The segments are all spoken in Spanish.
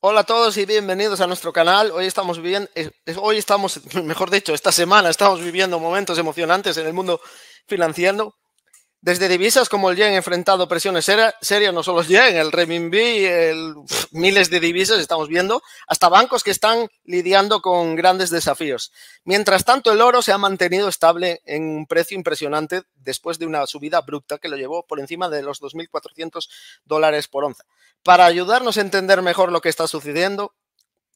Hola a todos y bienvenidos a nuestro canal. Hoy estamos viviendo, eh, hoy estamos, mejor dicho, esta semana estamos viviendo momentos emocionantes en el mundo financiero desde divisas como el yen enfrentado presiones serias, no solo el yen, el renminbi, el, miles de divisas estamos viendo, hasta bancos que están lidiando con grandes desafíos. Mientras tanto, el oro se ha mantenido estable en un precio impresionante después de una subida abrupta que lo llevó por encima de los 2.400 dólares por onza. Para ayudarnos a entender mejor lo que está sucediendo,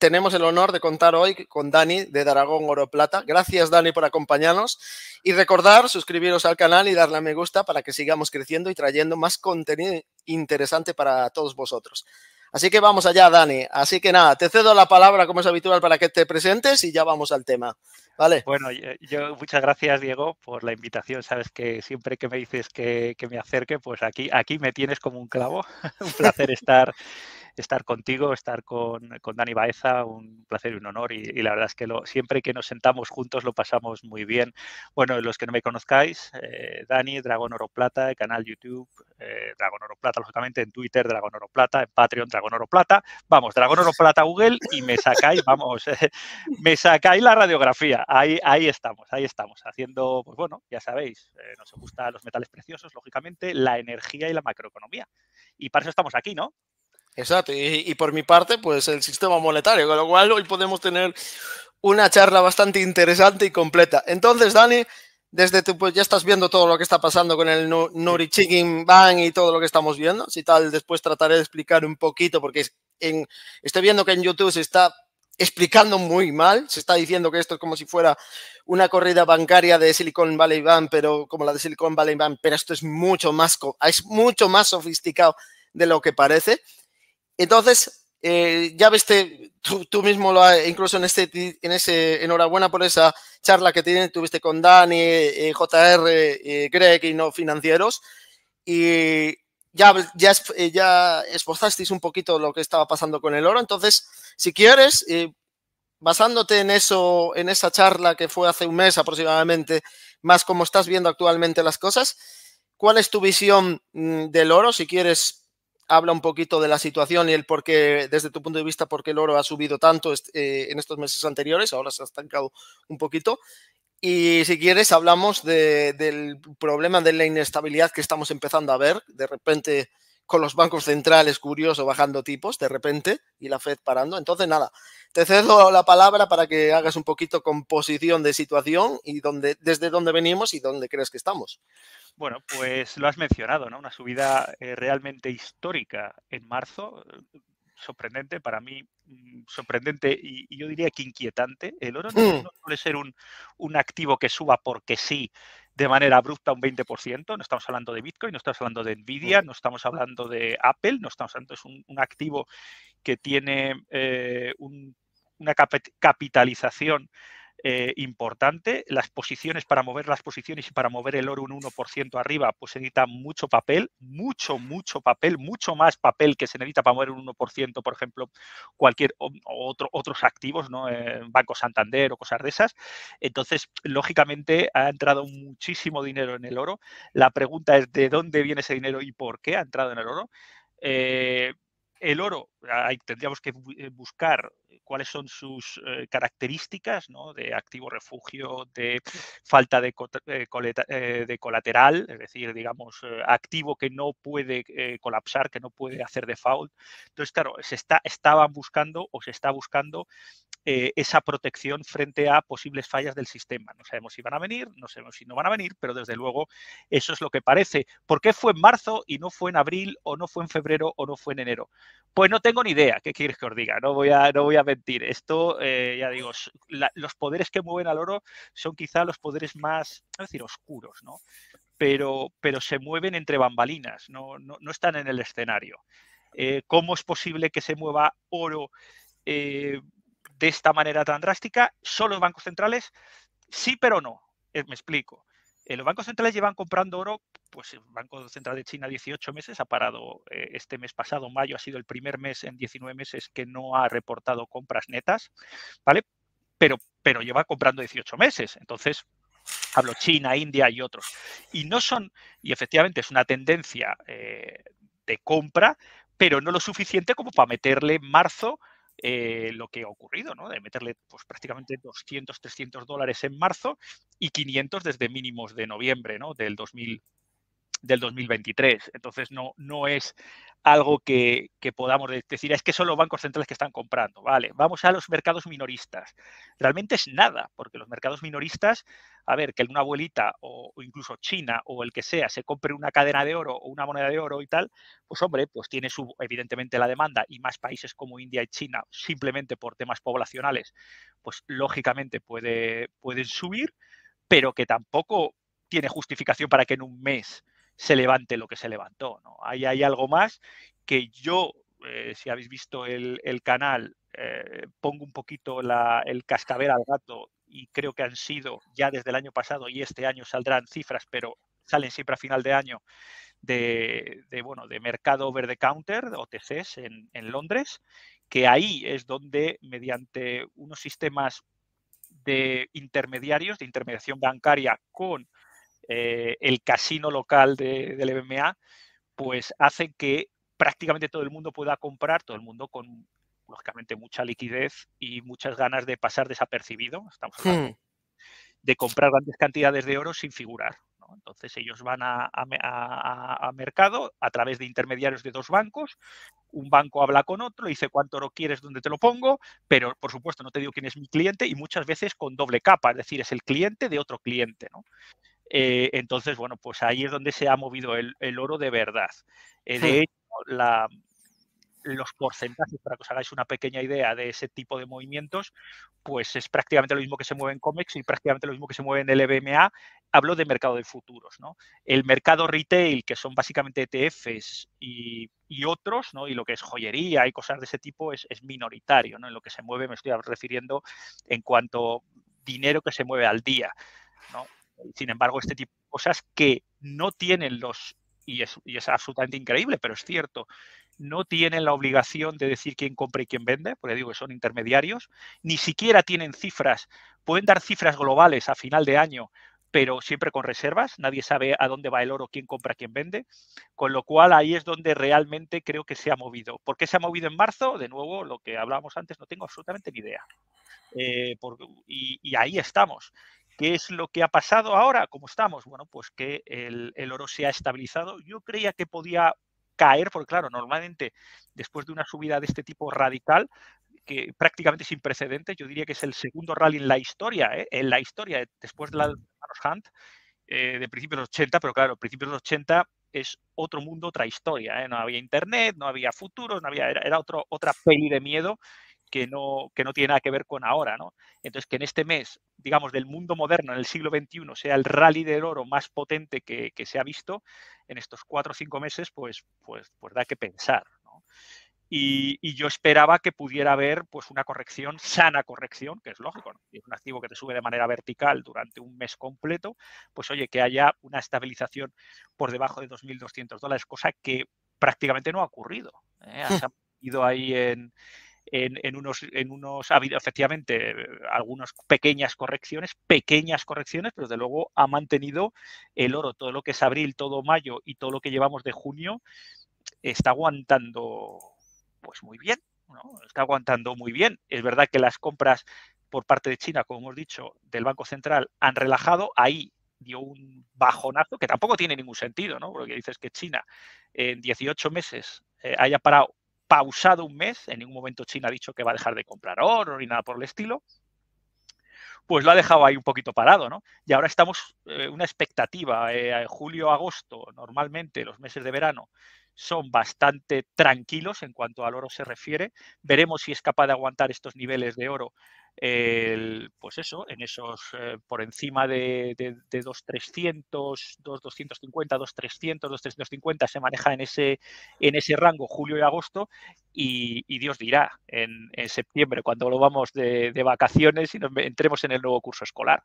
tenemos el honor de contar hoy con Dani de Daragón Oro Plata. Gracias Dani por acompañarnos y recordar suscribiros al canal y darle a me gusta para que sigamos creciendo y trayendo más contenido interesante para todos vosotros. Así que vamos allá, Dani. Así que nada, te cedo la palabra como es habitual para que te presentes y ya vamos al tema. ¿Vale? Bueno, yo, yo muchas gracias, Diego, por la invitación. Sabes que siempre que me dices que, que me acerque, pues aquí, aquí me tienes como un clavo. un placer estar estar contigo, estar con, Dani Baeza, un placer y un honor. Y, la verdad es que lo, siempre que nos sentamos juntos lo pasamos muy bien. Bueno, los que no me conozcáis, eh, Dani, Dragón Oro Plata, canal YouTube, eh, Dragon Oro Plata, lógicamente, en Twitter, Dragon Oro Plata, en Patreon, Dragon Oro Plata. Vamos, Dragon Oro Plata Google y me sacáis, vamos, eh, me sacáis la radiografía. Ahí, ahí estamos, ahí estamos, haciendo, pues bueno, ya sabéis, nos gustan los metales preciosos, lógicamente, la energía y la macroeconomía. Y para eso estamos aquí, ¿no? Exacto, y, por mi parte, pues el sistema monetario, con lo cual hoy podemos tener una charla bastante interesante y completa. Entonces, Dani, desde tú pues ya estás viendo todo lo que está pasando con el Nuri Chicken Bank y todo lo que estamos viendo, si tal, después trataré de explicar un poquito, porque en, estoy viendo que en YouTube se está explicando muy mal, se está diciendo que esto es como si fuera una corrida bancaria de Silicon Valley Bank, pero como la de Silicon Valley Bank, pero esto es mucho más, es mucho más sofisticado de lo que parece. Entonces, eh, ya viste, tú, mismo, incluso en este, ese, enhorabuena por esa charla que tuviste con Dani, eh, JR, eh, Greg y no financieros. Y ya, ya, ya, esbozasteis un poquito lo que estaba pasando con el oro. Entonces, si quieres, basándote en eso, en esa charla que fue hace un mes aproximadamente, más como estás viendo actualmente las cosas, ¿cuál es tu visión mm, del oro? Si quieres habla un poquito de la situación y el por qué, desde tu punto de vista, por qué el oro ha subido tanto eh, en estos meses anteriores, ahora se ha estancado un poquito. Y si quieres, hablamos del problema de la inestabilidad que estamos empezando a ver, de repente con los bancos centrales, curioso, bajando tipos de repente y la Fed parando. Entonces, nada, te cedo la palabra para que hagas un poquito composición de situación y desde dónde venimos y dónde crees que estamos. Pues, bueno, pues lo has mencionado, ¿no? Una subida eh, realmente histórica en marzo, eh, sorprendente para mí, mm, sorprendente y, yo diría que inquietante. El oro hmm. no suele ser un, un activo que suba porque sí, de manera abrupta un 20%. No estamos hablando de Bitcoin, no estamos hablando de Nvidia, hmm. no estamos hablando de Apple, no estamos hablando, es un, activo que tiene eh, una capitalización eh, importante. Las posiciones, para mover las posiciones y para mover el oro un 1% arriba, pues se necesita mucho papel, mucho, mucho papel, mucho más papel que se necesita para mover un 1%, por ejemplo, cualquier otro, otros activos, ¿no? Eh, Banco Santander o cosas de esas. Entonces, lógicamente, ha entrado muchísimo dinero en el oro. La pregunta es de dónde viene ese dinero y por qué ha entrado en el oro. Eh, el oro, tendríamos que buscar eh, cuáles son sus eh, características de activo refugio, de falta eh, de, colateral, es decir, digamos, activo que no puede colapsar, que no puede hacer default. Entonces, claro, se está, estaban buscando o se está buscando esa protección frente a posibles fallas del sistema. No sabemos si van a venir, no sabemos si no van a venir, pero desde luego eso es lo que parece. ¿Por qué fue en marzo y no fue en abril o no fue en febrero o no fue en enero? Pues no tengo ni idea, ¿qué quieres que os diga? No voy a, no voy a mentir. Esto, eh, ya digo, los poderes que mueven al oro son quizá los poderes más, decir, oscuros, ¿no? Pero, pero se mueven entre bambalinas, no, no, están en el escenario. Eh, ¿Cómo es posible que se mueva oro eh, de esta manera tan drástica? ¿Solo los bancos centrales? Sí, pero no. Me explico. Eh, los bancos centrales llevan comprando oro, pues el Banco Central de China 18 meses, ha parado eh, este mes pasado, mayo ha sido el primer mes en 19 meses que no ha reportado compras netas, ¿vale? Pero, pero lleva comprando 18 meses, entonces hablo China, India y otros. Y no son, y efectivamente es una tendencia eh, de compra, pero no lo suficiente como para meterle marzo eh, lo que ha ocurrido, ¿no? De meterle pues, prácticamente 200, 300 dólares en marzo y 500 desde mínimos de noviembre, ¿no? Del 2000 del 2023. Entonces, no, no es algo que, podamos decir, es que son los bancos centrales que están comprando. Vale, vamos a los mercados minoristas. Realmente es nada, porque los mercados minoristas, a ver, que una abuelita o, incluso China o el que sea se compre una cadena de oro o una moneda de oro y tal, pues hombre, pues tiene su, evidentemente la demanda y más países como India y China, simplemente por temas poblacionales, pues lógicamente puede, pueden subir, pero que tampoco tiene justificación para que en un mes se levante lo que se levantó. ¿no? Ahí hay algo más que yo, eh, si habéis visto el, canal, eh, pongo un poquito el cascabel al gato y creo que han sido ya desde el año pasado y este año saldrán cifras, pero salen siempre a final de año de, bueno, de mercado over the counter, OTCs, en, en Londres, que ahí es donde mediante unos sistemas de intermediarios, de intermediación bancaria con eh, el casino local del MMA, pues hace que prácticamente todo el mundo pueda comprar, todo el mundo con, lógicamente, mucha liquidez y muchas ganas de pasar desapercibido, estamos hablando, hmm. de comprar grandes cantidades de oro sin figurar. Entonces ellos van a, mercado a través de intermediarios de dos bancos. Un banco habla con otro, dice cuánto oro quieres, dónde te lo pongo, pero por supuesto no te digo quién es mi cliente y muchas veces con doble capa, es decir, es el cliente de otro cliente. Eh, entonces, bueno, pues ahí es donde se ha movido el, oro de verdad. Eh, de hecho, los porcentajes, para que os hagáis una pequeña idea de ese tipo de movimientos, pues es prácticamente lo mismo que se mueve en COMEX y prácticamente lo mismo que se mueve en el EBMA. Hablo de mercado de futuros, ¿no? El mercado retail, que son básicamente ETFs y, otros, ¿no? Y lo que es joyería y cosas de ese tipo es, es minoritario, ¿no? En lo que se mueve me estoy refiriendo en cuanto dinero que se mueve al día, ¿no? Sin embargo, este tipo de cosas que no tienen los, y es, absolutamente increíble, pero es cierto, no tienen la obligación de decir quién compra y quién vende, porque digo que son intermediarios, ni siquiera tienen cifras, pueden dar cifras globales a final de año, pero siempre con reservas, nadie sabe a dónde va el oro, quién compra, quién vende, con lo cual ahí es donde realmente creo que se ha movido. ¿Por qué se ha movido en marzo? De nuevo, lo que hablábamos antes, no tengo absolutamente ni idea. Eh, y ahí estamos. ¿Qué es lo que ha pasado ahora? ¿Cómo estamos? Bueno, pues que el, el oro se ha estabilizado. Yo creía que podía caer, porque claro, normalmente después de una subida de este tipo radical, que prácticamente sin precedentes, yo diría que es el segundo rally en la historia, ¿eh? en la historia, eh, después de la de Hunt, eh, de principios de los 80, pero claro, principios de los 80 es otro mundo, otra historia, no había internet, no había futuro, no había, era, otro, otra peli de miedo que no, que no tiene nada que ver con ahora. ¿no? Entonces, que en este mes, digamos, del mundo moderno, en el siglo XXI, sea el rally del oro más potente que, se ha visto en estos cuatro o cinco meses, pues, pues, pues da que pensar. Y, yo esperaba que pudiera haber pues una corrección, sana corrección, que es lógico, un activo que te sube de manera vertical durante un mes completo, pues oye, que haya una estabilización por debajo de 2.200 dólares, cosa que prácticamente no ha ocurrido. ¿eh? ido ahí en, en, en, unos, en efectivamente, eh, algunas pequeñas correcciones, pequeñas correcciones, pero desde luego ha mantenido el oro, todo lo que es abril, todo mayo y todo lo que llevamos de junio, está aguantando pues muy bien, está aguantando muy bien. Es verdad que las compras por parte de China, como hemos dicho, del Banco Central han relajado, ahí dio un bajonazo que tampoco tiene ningún sentido, ¿no? Porque dices que China en 18 meses eh, haya parado pausado un mes, en ningún momento China ha dicho que va a dejar de comprar oro ni nada por el estilo, pues lo ha dejado ahí un poquito parado, ¿no? Y ahora estamos, eh, una expectativa, eh, julio, agosto, normalmente los meses de verano son bastante tranquilos en cuanto al oro se refiere. Veremos si es capaz de aguantar estos niveles de oro el, pues eso, en esos eh, por encima de, 2,300, 2,250, 2,300, 2,350 se maneja en ese, en ese rango julio y agosto y, Dios dirá en, septiembre cuando lo de, de, vacaciones y entremos en el nuevo curso escolar.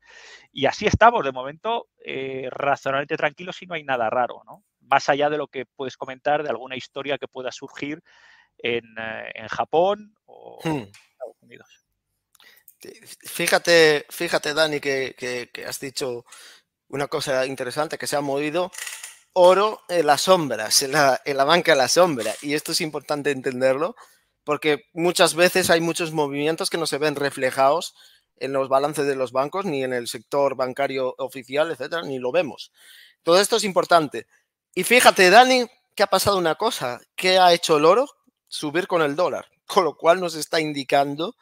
Y así estamos de momento eh, razonablemente tranquilos y no hay nada raro, ¿no? más allá de lo que puedes comentar de alguna historia que pueda surgir en, eh, Japón o hmm. Estados Unidos. Fíjate, fíjate, Dani, que, has dicho una cosa interesante, que se ha movido oro en las sombras, en la, banca la sombra. Y esto es importante entenderlo, porque muchas veces hay muchos movimientos que no se ven reflejados en los balances de los bancos, ni en el sector bancario oficial, etcétera, ni lo vemos. Todo esto es importante. Y fíjate, Dani, que ha pasado una cosa, que ha hecho el oro subir con el dólar, con lo cual nos está indicando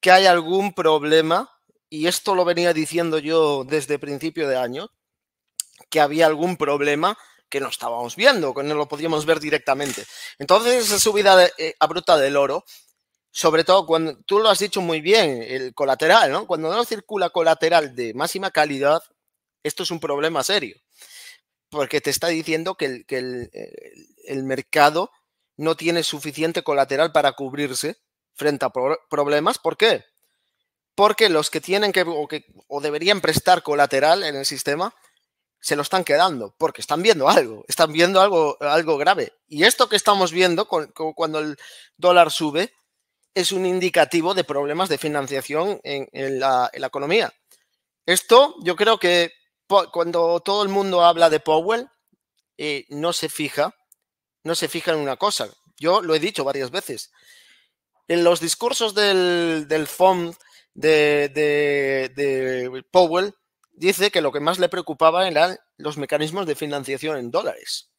que hay algún problema, y esto lo venía diciendo yo desde principio de año, que había algún problema que no estábamos viendo, que no lo podíamos ver directamente. Entonces, esa subida eh, abrupta del oro, sobre todo cuando tú lo has dicho muy bien, el colateral, ¿no? Cuando no circula colateral de máxima calidad, esto es un problema serio, porque te está diciendo que que eh, el mercado no tiene suficiente colateral para cubrirse Enfrenta problemas. ¿Por qué? Porque los que tienen que o, deberían prestar colateral en el sistema se lo están quedando, porque están viendo algo, están viendo algo, algo grave. Y esto que estamos viendo cuando el dólar sube es un indicativo de problemas de financiación en, la, economía. Esto yo creo que cuando todo el mundo habla de Powell, eh, no se fija, no se fija en una cosa. Yo lo he dicho varias veces en los discursos del, del de, Powell, dice que lo que más le preocupaba eran los mecanismos de financiación en dólares.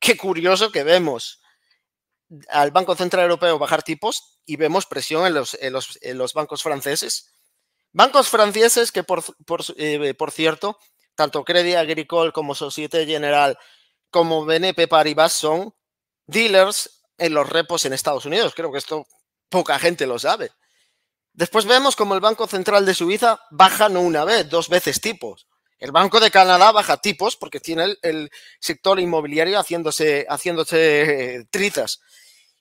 Qué curioso que vemos al Banco Central Europeo bajar tipos y vemos presión en los, bancos franceses. Bancos franceses que, por, eh, cierto, tanto Credit Agricole como Societe General como BNP Paribas son dealers en los repos en Estados Unidos. Creo que esto poca gente lo sabe. Después vemos como el Banco Central de Suiza baja no una vez, dos veces tipos. El Banco de Canadá baja tipos porque tiene el, sector inmobiliario haciéndose, haciéndose eh, trizas.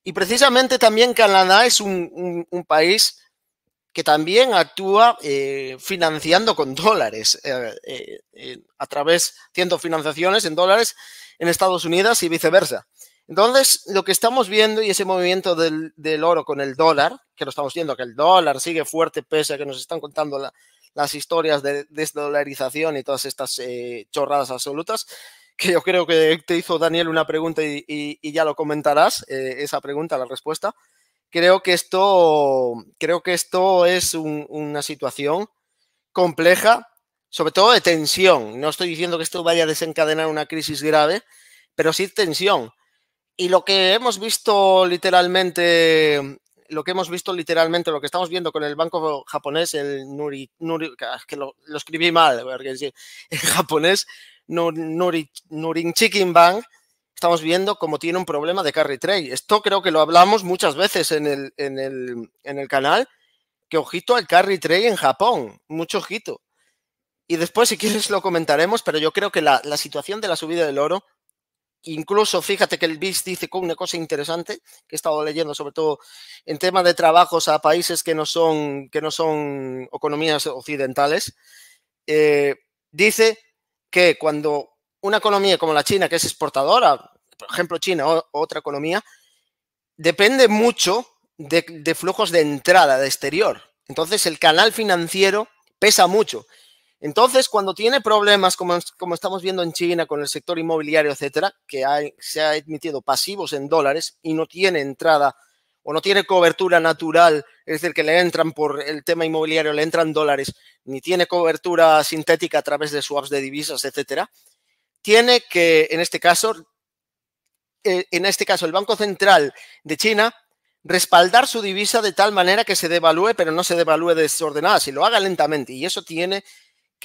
Y precisamente también Canadá es un, país que también actúa eh, financiando con dólares, eh, a través, haciendo financiaciones en dólares en Estados Unidos y viceversa. Entonces, lo que estamos viendo y ese movimiento del, oro con el dólar, que lo estamos viendo, que el dólar sigue fuerte pese a que nos están contando las historias de desdolarización y todas estas eh, chorradas absolutas, que yo creo que te hizo Daniel una pregunta y, ya lo comentarás, eh, esa pregunta, la respuesta. Creo que esto, creo que esto es una situación compleja, sobre todo de tensión. No estoy diciendo que esto vaya a desencadenar una crisis grave, pero sí tensión y lo que hemos visto literalmente, lo que hemos visto literalmente, lo que estamos viendo con el banco japonés, el Nuri, Nuri ah, que lo, escribí mal, en japonés, Nuri, Chicken Bank, estamos viendo cómo tiene un problema de carry trade. Esto creo que lo hablamos muchas veces en el, en el, en el canal, que ojito al carry trade en Japón, mucho ojito. Y después, si quieres, lo comentaremos, pero yo creo que la situación de la subida del oro Incluso fíjate que el BIS dice una cosa interesante que he estado leyendo, sobre todo en tema de trabajos a países que no son, que no son economías occidentales. Eh, dice que cuando una economía como la China, que es exportadora, por ejemplo China o otra economía, depende mucho de flujos de entrada de exterior. Entonces el canal financiero pesa mucho. Entonces, cuando tiene problemas, como, como, estamos viendo en China con el sector inmobiliario, etcétera, que se ha emitido pasivos en dólares y no tiene entrada o no tiene cobertura natural, es decir, que le entran por el tema inmobiliario, le entran dólares, ni tiene cobertura sintética a través de swaps de divisas, etcétera, tiene que, en este caso, eh, en este caso, el Banco Central de China respaldar su divisa de tal manera que se devalúe, pero no se devalúe desordenada, si lo haga lentamente, y eso tiene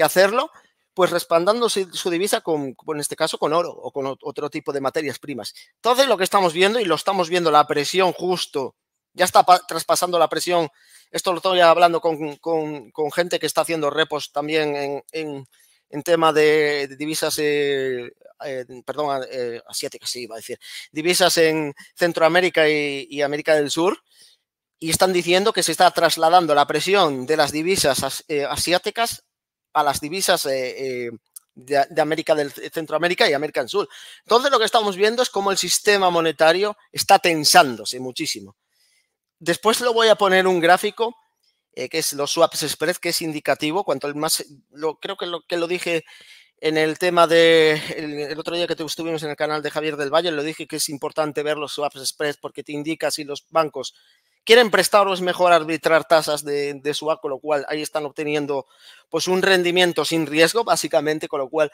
hacerlo, pues respaldando su divisa con, en este caso, con oro o con otro tipo de materias primas. Entonces, lo que estamos viendo, y lo estamos viendo, la presión justo, ya está traspasando la presión. Esto lo estoy hablando con, gente que está haciendo repos también en, en, tema de, divisas, eh, eh, perdón, eh, asiáticas, iba a decir, divisas en Centroamérica y, América del Sur y están diciendo que se está trasladando la presión de las divisas asiáticas a las divisas eh, eh, de, América del Centroamérica y América del Sur. Entonces lo que estamos viendo es cómo el sistema monetario está tensándose muchísimo. Después lo voy a poner un gráfico eh, que es los swaps spread, que es indicativo. Cuanto más, lo, creo que lo, que lo dije en el tema de el, otro día que estuvimos en el canal de Javier del Valle, lo dije que es importante ver los swaps express porque te indica si los bancos quieren prestar o es mejor arbitrar tasas de, swap, con lo cual ahí están obteniendo pues un rendimiento sin riesgo, básicamente, con lo cual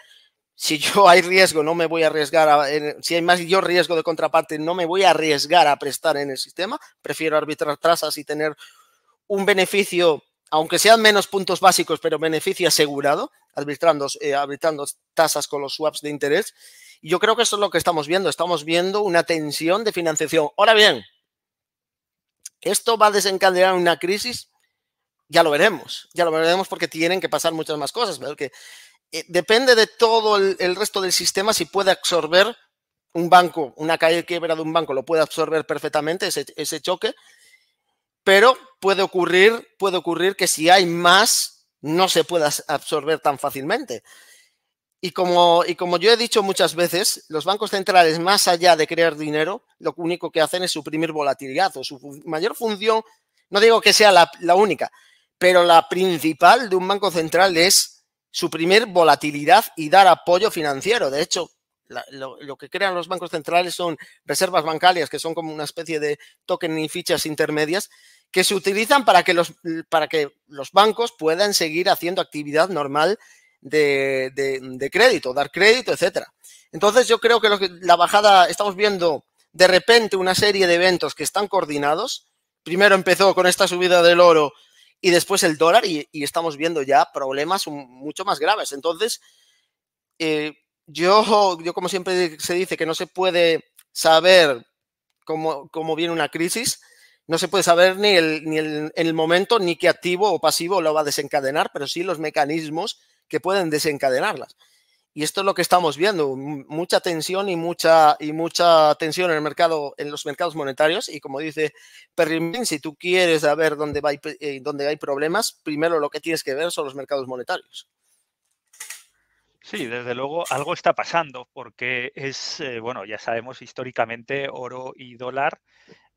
si yo hay riesgo, no me voy a arriesgar, a, si hay más yo riesgo de contraparte, no me voy a arriesgar a prestar en el sistema, prefiero arbitrar tasas y tener un beneficio, aunque sean menos puntos básicos, pero beneficio asegurado, arbitrando, eh, arbitrando tasas con los swaps de interés. Y yo creo que eso es lo que estamos viendo, estamos viendo una tensión de financiación. Ahora bien, ¿Esto va a desencadenar una crisis? Ya lo veremos, ya lo veremos porque tienen que pasar muchas más cosas, eh, depende de todo el, resto del sistema si puede absorber un banco, una caída quiebra de un banco, lo puede absorber perfectamente ese, ese choque, pero puede ocurrir, puede ocurrir que si hay más, no se pueda absorber tan fácilmente. Y como, y como yo he dicho muchas veces, los bancos centrales, más allá de crear dinero, lo único que hacen es suprimir volatilidad. O su mayor función, no digo que sea la, única, pero la principal de un banco central es suprimir volatilidad y dar apoyo financiero. De hecho, lo, que crean los bancos centrales son reservas bancarias, que son como una especie de token y fichas intermedias, que se utilizan para que los, para que los bancos puedan seguir haciendo actividad normal de, crédito, dar crédito, etcétera. Entonces yo creo que, la bajada, estamos viendo de repente una serie de eventos que están coordinados. Primero empezó con esta subida del oro y después el dólar y, estamos viendo ya problemas mucho más graves. Entonces, eh, yo, yo como siempre se dice que no se puede saber cómo, viene una crisis, no se puede saber ni, el, ni el, el, momento, ni qué activo o pasivo lo va a desencadenar, pero sí los mecanismos que pueden desencadenarlas. Y esto es lo que estamos viendo, mucha tensión y mucha, y mucha tensión en, el mercado, en los mercados monetarios. Y como dice Bin, si tú quieres saber dónde, va, eh, dónde hay problemas, primero lo que tienes que ver son los mercados monetarios. Sí, desde luego algo está pasando porque es, eh, bueno, ya sabemos históricamente oro y dólar.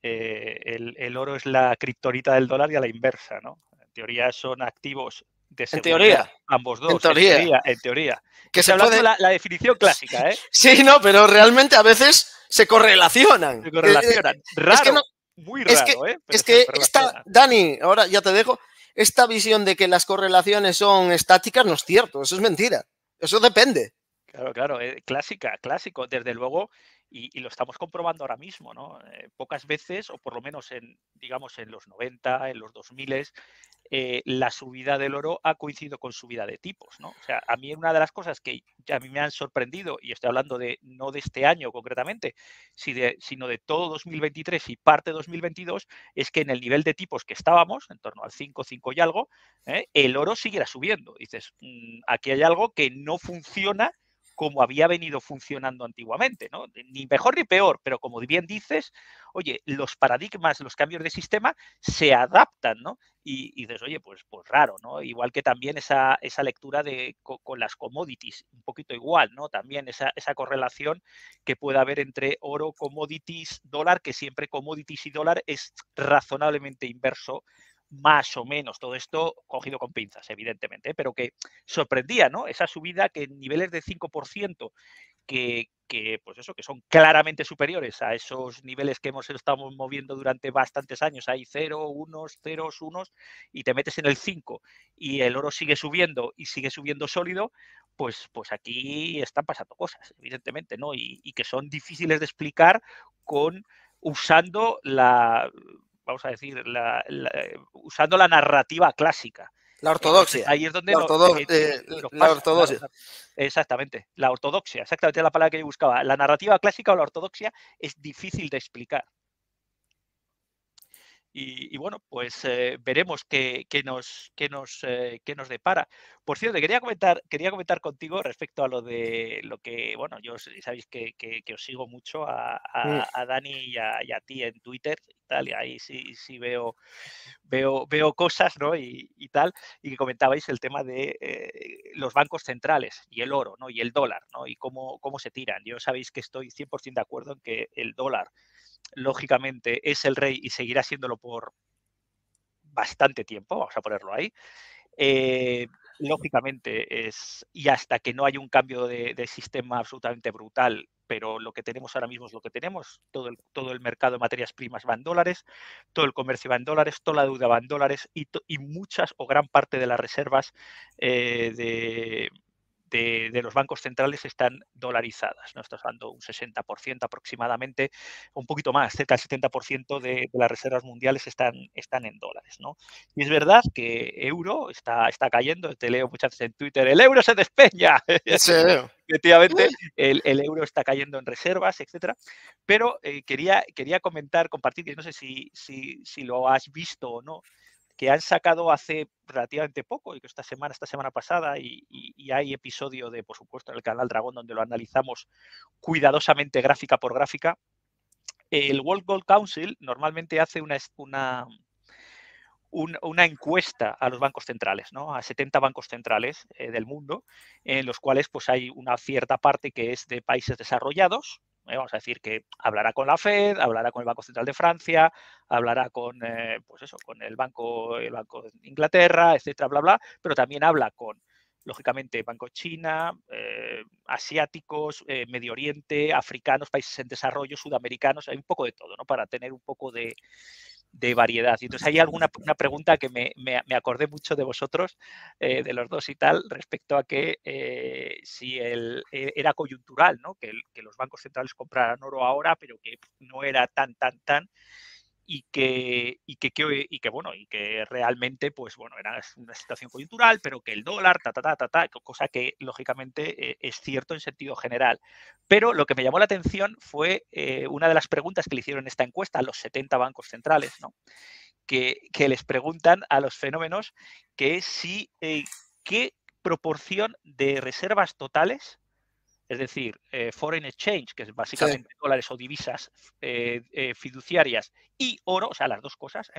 Eh, el, el, oro es la criptorita del dólar y a la inversa, ¿no? En teoría son activos en teoría. ambos dos. En teoría. En teoría. Que se la, la, definición clásica, ¿eh? Sí, no, pero realmente a veces se correlacionan. Se correlacionan. Eh, eh, es que no, muy raro, es que ¿eh? esta, Dani, ahora ya te dejo, esta visión de que las correlaciones son estáticas no es cierto, eso es mentira. Eso depende. Claro, claro, clásica, clásico. Desde luego, y, lo estamos comprobando ahora mismo, ¿no? Eh, pocas veces, o por lo menos en, digamos, en los 90, en los 2000, eh, la subida del oro ha coincidido con subida de tipos, ¿no? O sea, a mí una de las cosas que a mí me han sorprendido, y estoy hablando de no de este año concretamente, si de, sino de todo 2023 y parte de 2022, es que en el nivel de tipos que estábamos, en torno al 5, 5 y algo, ¿eh? el oro siguiera subiendo. Dices, mm, aquí hay algo que no funciona como había venido funcionando antiguamente, ¿no? Ni mejor ni peor, pero como bien dices, oye, los paradigmas, los cambios de sistema se adaptan, ¿no? Y, dices, oye, pues, pues raro, ¿no? Igual que también esa, esa lectura de, con, las commodities, un poquito igual, ¿no? También esa, esa correlación que puede haber entre oro, commodities, dólar, que siempre commodities y dólar es razonablemente inverso más o menos, todo esto cogido con pinzas, evidentemente, ¿eh? pero que sorprendía, ¿no? Esa subida que en niveles de 5% que, pues eso, que son claramente superiores a esos niveles que hemos estado moviendo durante bastantes años. Hay 0, 1, 0, 1 y te metes en el 5 y el oro sigue subiendo y sigue subiendo sólido, pues, pues aquí están pasando cosas, evidentemente, ¿no? Y, y que son difíciles de explicar con usando la, vamos a decir, eh, usando la narrativa clásica. La ortodoxia. Ahí es donde la eh, eh, ortodoxia. Exactamente, la ortodoxia, exactamente la palabra que yo buscaba. La narrativa clásica o la ortodoxia es difícil de explicar. Y, bueno, pues eh, veremos qué, nos, qué, nos, eh, nos depara. Por cierto, quería comentar, quería comentar contigo respecto a lo de lo que, bueno, yo sabéis que, os sigo mucho a, Dani y a, ti en Twitter y tal, y ahí sí, sí veo, veo, veo cosas, ¿no? Y, tal, y que comentabais el tema de eh, los bancos centrales y el oro, ¿no? Y el dólar, ¿no? Y cómo, cómo se tiran. Yo sabéis que estoy 100% de acuerdo en que el dólar lógicamente es el rey y seguirá siéndolo por bastante tiempo, vamos a ponerlo ahí. Eh, lógicamente es, y hasta que no hay un cambio de, sistema absolutamente brutal, pero lo que tenemos ahora mismo es lo que tenemos, todo el, todo el mercado de materias primas va en dólares, todo el comercio va en dólares, toda la deuda va en dólares y, y muchas o gran parte de las reservas eh, de, de, los bancos centrales están dolarizadas. ¿no? Estás dando un 60% aproximadamente, un poquito más, cerca del 70% de, de, las reservas mundiales están, están en dólares. ¿no? Y es verdad que euro está, está cayendo, te leo muchas veces en Twitter, el euro se despeña. Efectivamente, el, euro está cayendo en reservas, etcétera. Pero eh, quería, quería comentar, compartir, que no sé si, si, si lo has visto o no, que han sacado hace relativamente poco y que esta semana, esta semana pasada, y, hay episodio de, por supuesto, en el canal Dragón donde lo analizamos cuidadosamente gráfica por gráfica. El World Gold Council normalmente hace una, una, una encuesta a los bancos centrales, ¿no? a 70 bancos centrales eh, del mundo, en los cuales pues, hay una cierta parte que es de países desarrollados, ¿eh? vamos a decir que hablará con la Fed, hablará con el Banco Central de Francia, hablará con, eh, pues eso, con el Banco, el Banco de Inglaterra, etcétera, bla, bla, pero también habla con, lógicamente, Banco China, eh, asiáticos, Medio Oriente, africanos, países en desarrollo, sudamericanos, hay un poco de todo, ¿no? Para tener un poco de, de variedad. Y entonces hay alguna una pregunta que me, me, acordé mucho de vosotros, eh, de los dos y tal, respecto a que eh, si el, e, era coyuntural, ¿no? que, los bancos centrales compraran oro ahora, pero que no era tan, tan, tan y que, y que, bueno, y que realmente, pues bueno, era una situación coyuntural, pero que el dólar, ta, ta, ta, ta, ta cosa que lógicamente eh, es cierto en sentido general. Pero lo que me llamó la atención fue eh, una de las preguntas que le hicieron esta encuesta a los 70 bancos centrales, ¿no? Que, les preguntan a los fenómenos que si, eh, qué proporción de reservas totales es decir, eh, foreign exchange, que es básicamente dólares o divisas eh, eh, fiduciarias, y oro, o sea, las dos cosas,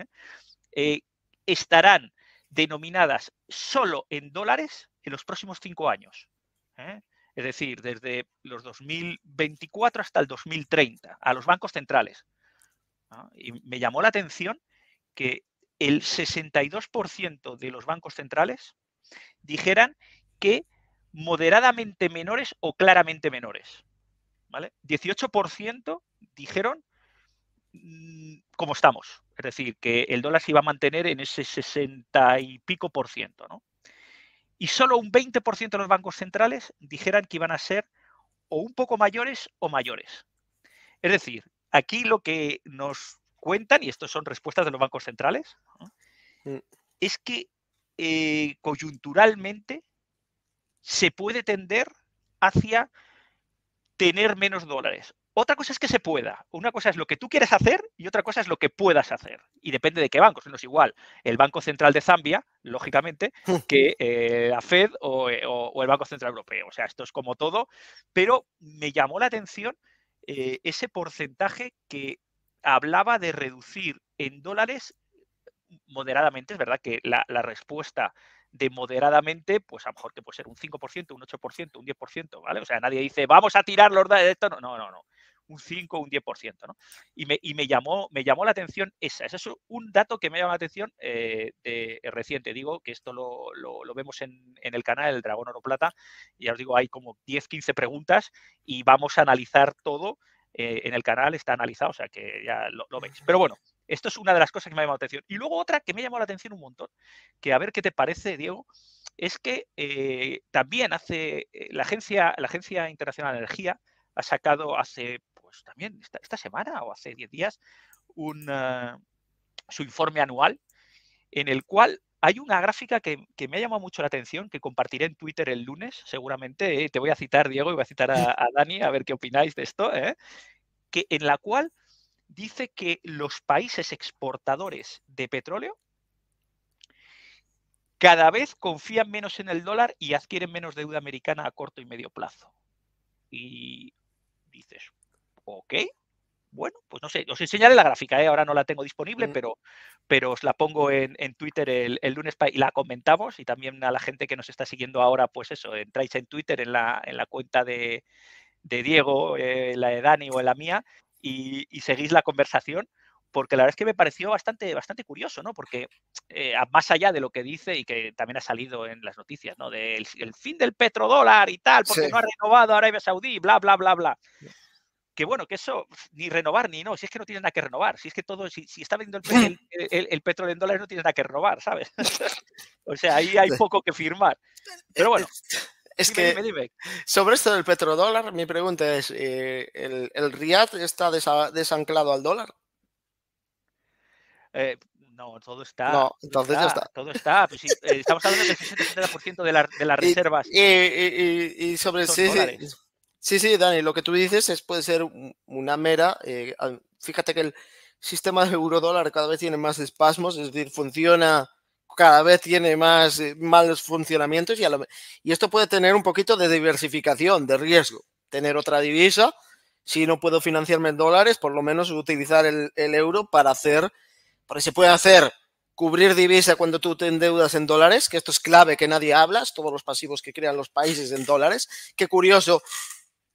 estarán denominadas solo en dólares en los próximos cinco años. Es decir, desde los 2024 hasta el 2030, a los bancos centrales. Y me llamó la atención que el 62% de los bancos centrales dijeran que moderadamente menores o claramente menores. ¿Vale? 18% dijeron mm, como estamos. Es decir, que el dólar se iba a mantener en ese 60 y pico por ciento, ¿no? Y solo un 20% de los bancos centrales dijeran que iban a ser o un poco mayores o mayores. Es decir, aquí lo que nos cuentan, y esto son respuestas de los bancos centrales, mm. es que eh, coyunturalmente se puede tender hacia tener menos dólares. Otra cosa es que se pueda. Una cosa es lo que tú quieres hacer y otra cosa es lo que puedas hacer. Y depende de qué bancos. No es igual el Banco Central de Zambia, lógicamente, hmm. que la eh, Fed eh, o, el Banco Central Europeo. O sea, esto es como todo. Pero me llamó la atención eh, ese porcentaje que hablaba de reducir en dólares moderadamente. Es verdad que la respuesta de moderadamente, pues a lo mejor que puede ser un 5%, un 8%, un 10%, ¿vale? O sea, nadie dice, vamos a tirar los datos, esto no, no, no, un 5, un 10%, ¿no? Y me, y me, llamó, me llamó la atención esa, ese es un dato que me llama la atención eh, de, eh, reciente, digo que esto lo, vemos en, el canal, el Dragón Oro Plata, y ya os digo, hay como 10, 15 preguntas y vamos a analizar todo eh, en el canal, está analizado, o sea que ya lo, lo veis. Pero bueno, esto es una de las cosas que me ha llamado la atención. Y luego otra que me ha llamado la atención un montón, que a ver qué te parece, Diego, es que eh, también hace eh, la agencia, la agencia Internacional de Energía ha sacado hace, pues también esta, semana o hace 10 días, un, eh, su informe anual, en el cual hay una gráfica que, me ha llamado mucho la atención, que compartiré en Twitter el lunes, seguramente. te voy a citar, Diego, y voy a citar a, Dani, a ver qué opináis de esto. que, en la cual dice que los países exportadores de petróleo cada vez confían menos en el dólar y adquieren menos deuda americana a corto y medio plazo. Y dices, ok, bueno, pues no sé, os enseñaré la gráfica, ¿eh? ahora no la tengo disponible, mm. pero, pero os la pongo en, Twitter el, lunes y la comentamos. Y también a la gente que nos está siguiendo ahora, pues eso, entráis en Twitter en la, cuenta de, Diego, eh, la de Dani o en la mía, y, seguís la conversación porque la verdad es que me pareció bastante, bastante curioso, ¿no? Porque eh, más allá de lo que dice y que también ha salido en las noticias, ¿no? Del el fin del petrodólar y tal, porque no ha renovado Arabia Saudí, bla, bla, bla, bla. Que bueno, que eso, ni renovar ni no, si es que no tienen nada que renovar, si es que todo, si, si está vendiendo el, el, petróleo en dólares no tiene nada que renovar, ¿sabes? o sea, ahí hay poco que firmar. Eh, Pero eh, bueno, es que sobre esto del petrodólar, mi pregunta es, eh, ¿el, el Riad está desanclado al dólar? Eh, no, todo está. No, entonces ya está. Todo está. Pues, eh, estamos hablando del 60% de, la, de, las reservas. Y, sobre. Sí sí, sí, sí, Dani, lo que tú dices es puede ser una mera. fíjate que el sistema de eurodólar cada vez tiene más espasmos, es decir, funciona cada vez tiene más eh, malos funcionamientos y, y esto puede tener un poquito de diversificación, de riesgo. Tener otra divisa, si no puedo financiarme en dólares, por lo menos utilizar el, euro para hacer, porque se puede hacer cubrir divisa cuando tú te endeudas en dólares, que esto es clave que nadie habla, todos los pasivos que crean los países en dólares. Qué curioso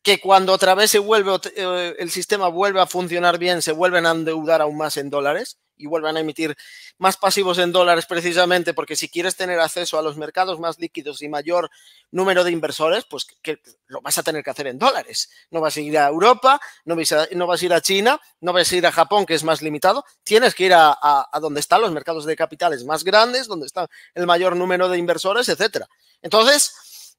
que cuando otra vez se vuelve, eh, el sistema vuelve a funcionar bien, se vuelven a endeudar aún más en dólares y vuelvan a emitir más pasivos en dólares precisamente porque si quieres tener acceso a los mercados más líquidos y mayor número de inversores, pues lo vas a tener que hacer en dólares. No vas a ir a Europa, no vas a, no vas a ir a China, no vas a ir a Japón, que es más limitado. Tienes que ir a, donde están los mercados de capitales más grandes, donde está el mayor número de inversores, etcétera. Entonces,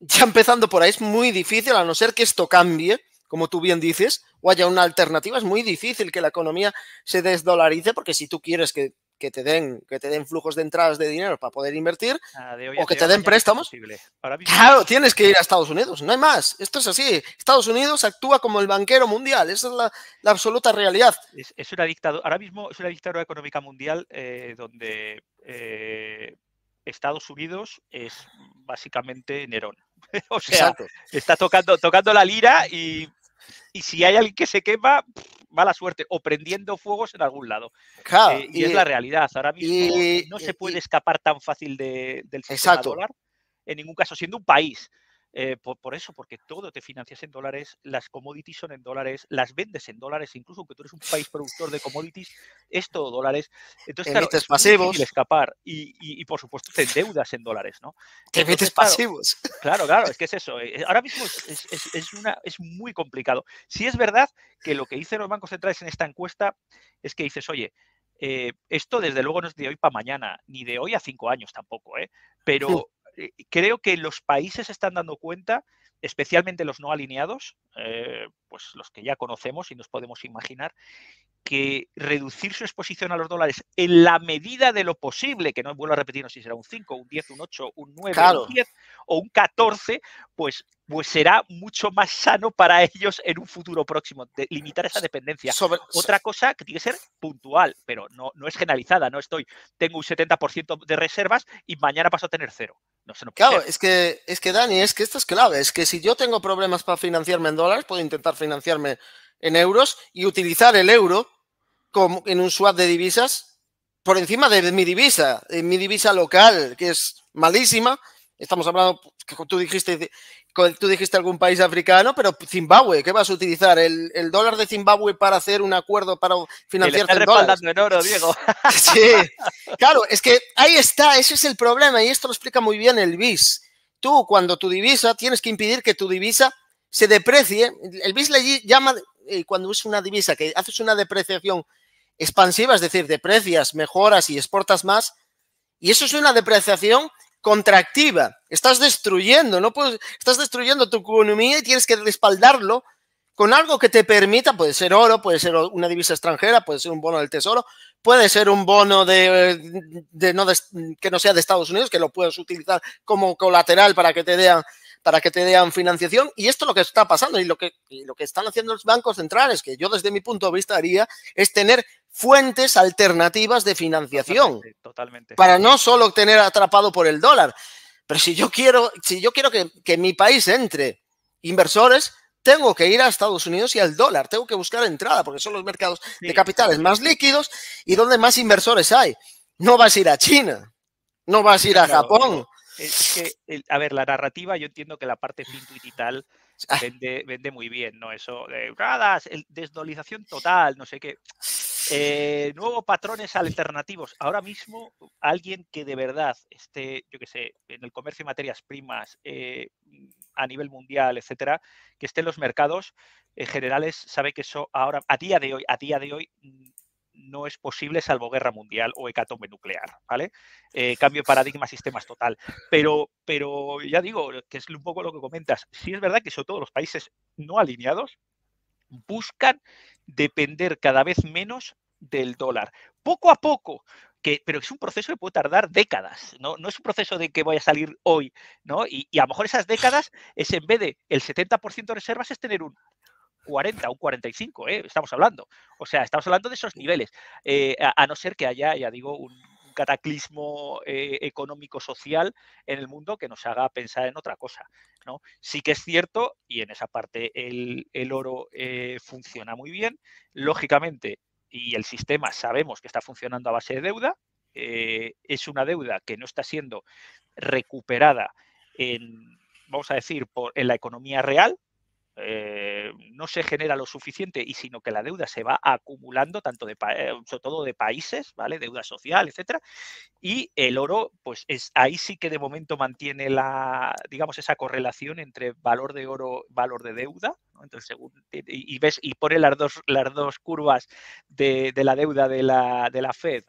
ya empezando por ahí, es muy difícil, a no ser que esto cambie, como tú bien dices, o haya una alternativa. Es muy difícil que la economía se desdolarice porque si tú quieres que, te, den, que te den flujos de entradas de dinero para poder invertir ah, o que te den préstamos, claro, tienes que ir a Estados Unidos, no hay más. Esto es así. Estados Unidos actúa como el banquero mundial, esa es la, absoluta realidad. Es, una dictadura, ahora mismo es una dictadura económica mundial eh, donde... Eh, Estados Unidos es básicamente Nerón. o sea, está tocando, tocando la lira y y si hay alguien que se quema, mala suerte, o prendiendo fuegos en algún lado. Eh, y, es la eh, realidad. Ahora mismo eh, no se puede escapar tan fácil de, del sistema exacto. en ningún caso, siendo un país. Eh, por, eso, porque todo te financias en dólares, las commodities son en dólares, las vendes en dólares, incluso que tú eres un país productor de commodities, es todo dólares. Entonces, claro, es escapar y, por supuesto, te deudas en dólares, ¿no? Te pasivos. Claro, claro, es que es eso. Eh, ahora mismo es, muy complicado. Si es verdad que lo que dicen los bancos centrales en esta encuesta es que dices, oye, eh, esto desde luego no es de hoy para mañana, ni de hoy a cinco años tampoco, ¿eh? pero eh, creo que los países están dando cuenta, especialmente los no alineados, eh, pues los que ya conocemos y nos podemos imaginar, que reducir su exposición a los dólares en la medida de lo posible, que no vuelvo a repetir, si será un 5, un 10, un 8, un 9, un 10 o un 14, pues, pues será mucho más sano para ellos en un futuro próximo, limitar esa dependencia. Otra cosa que tiene que ser puntual, pero no, no es generalizada, no estoy, tengo un 70% de reservas y mañana paso a tener cero claro, es que, es que Dani, es que esto es clave. Es que si yo tengo problemas para financiarme en dólares, puedo intentar financiarme en euros y utilizar el euro como en un swap de divisas por encima de mi divisa, en mi divisa local, que es malísima. Estamos hablando, pues, tú dijiste, tú dijiste algún país africano, pero Zimbabue, ¿qué vas a utilizar? ¿El, dólar de Zimbabue para hacer un acuerdo para financiar el respaldando en oro, Diego. Sí, claro, es que ahí está, ese es el problema y esto lo explica muy bien el BIS. Tú, cuando tu divisa, tienes que impedir que tu divisa se deprecie. El BIS le llama, eh, cuando es una divisa, que haces una depreciación expansiva, es decir, deprecias, mejoras y exportas más, y eso es una depreciación contractiva. Estás destruyendo, no estás destruyendo tu economía y tienes que respaldarlo con algo que te permita, puede ser oro, puede ser una divisa extranjera, puede ser un bono del tesoro, puede ser un bono de, que no sea de Estados Unidos, que lo puedas utilizar como colateral para que te den para que te financiación. Y esto es lo que está pasando y lo que, y lo que están haciendo los bancos centrales, que yo desde mi punto de vista haría, es tener fuentes alternativas de financiación. Totalmente, Para no solo tener atrapado por el dólar. Pero si yo quiero, si yo quiero que, mi país entre inversores, tengo que ir a Estados Unidos y al dólar, tengo que buscar entrada, porque son los mercados de capitales más líquidos y donde más inversores hay. No vas a ir a China, no vas a ir a Japón. Es que, a ver, la narrativa, yo entiendo que la parte fintech y tal ah. vende, vende muy bien, ¿no? Eso de nada, total, no sé qué. Eh, nuevos patrones alternativos. Ahora mismo, alguien que de verdad esté, yo que sé, en el comercio de materias primas eh, a nivel mundial, etcétera, que esté en los mercados generales, sabe que eso ahora, a día de hoy, a día de hoy mm, no es posible salvo guerra mundial o hecatombe nuclear, ¿vale? Eh, cambio de paradigma, sistemas total. Pero, pero ya digo, que es un poco lo que comentas. Sí es verdad que sobre todos los países no alineados buscan depender cada vez menos del dólar. Poco a poco, que, pero es un proceso que puede tardar décadas, ¿no? no es un proceso de que voy a salir hoy, ¿no? Y, a lo mejor esas décadas es en vez de el 70% de reservas es tener un 40, un 45, ¿eh? estamos hablando. O sea, estamos hablando de esos niveles, eh, a, no ser que haya, ya digo, un, cataclismo eh, económico-social en el mundo que nos haga pensar en otra cosa. ¿no? Sí que es cierto, y en esa parte el, oro eh, funciona muy bien, lógicamente, y el sistema sabemos que está funcionando a base de deuda, eh, es una deuda que no está siendo recuperada en, vamos a decir, por, en la economía real, eh, no se genera lo suficiente y sino que la deuda se va acumulando tanto de eh, sobre todo de países, ¿vale? Deuda social, etcétera. Y el oro, pues es ahí sí que de momento mantiene la, digamos, esa correlación entre valor de oro, valor de deuda. y, ves, y pone las dos, las dos curvas de, la deuda de la, de la Fed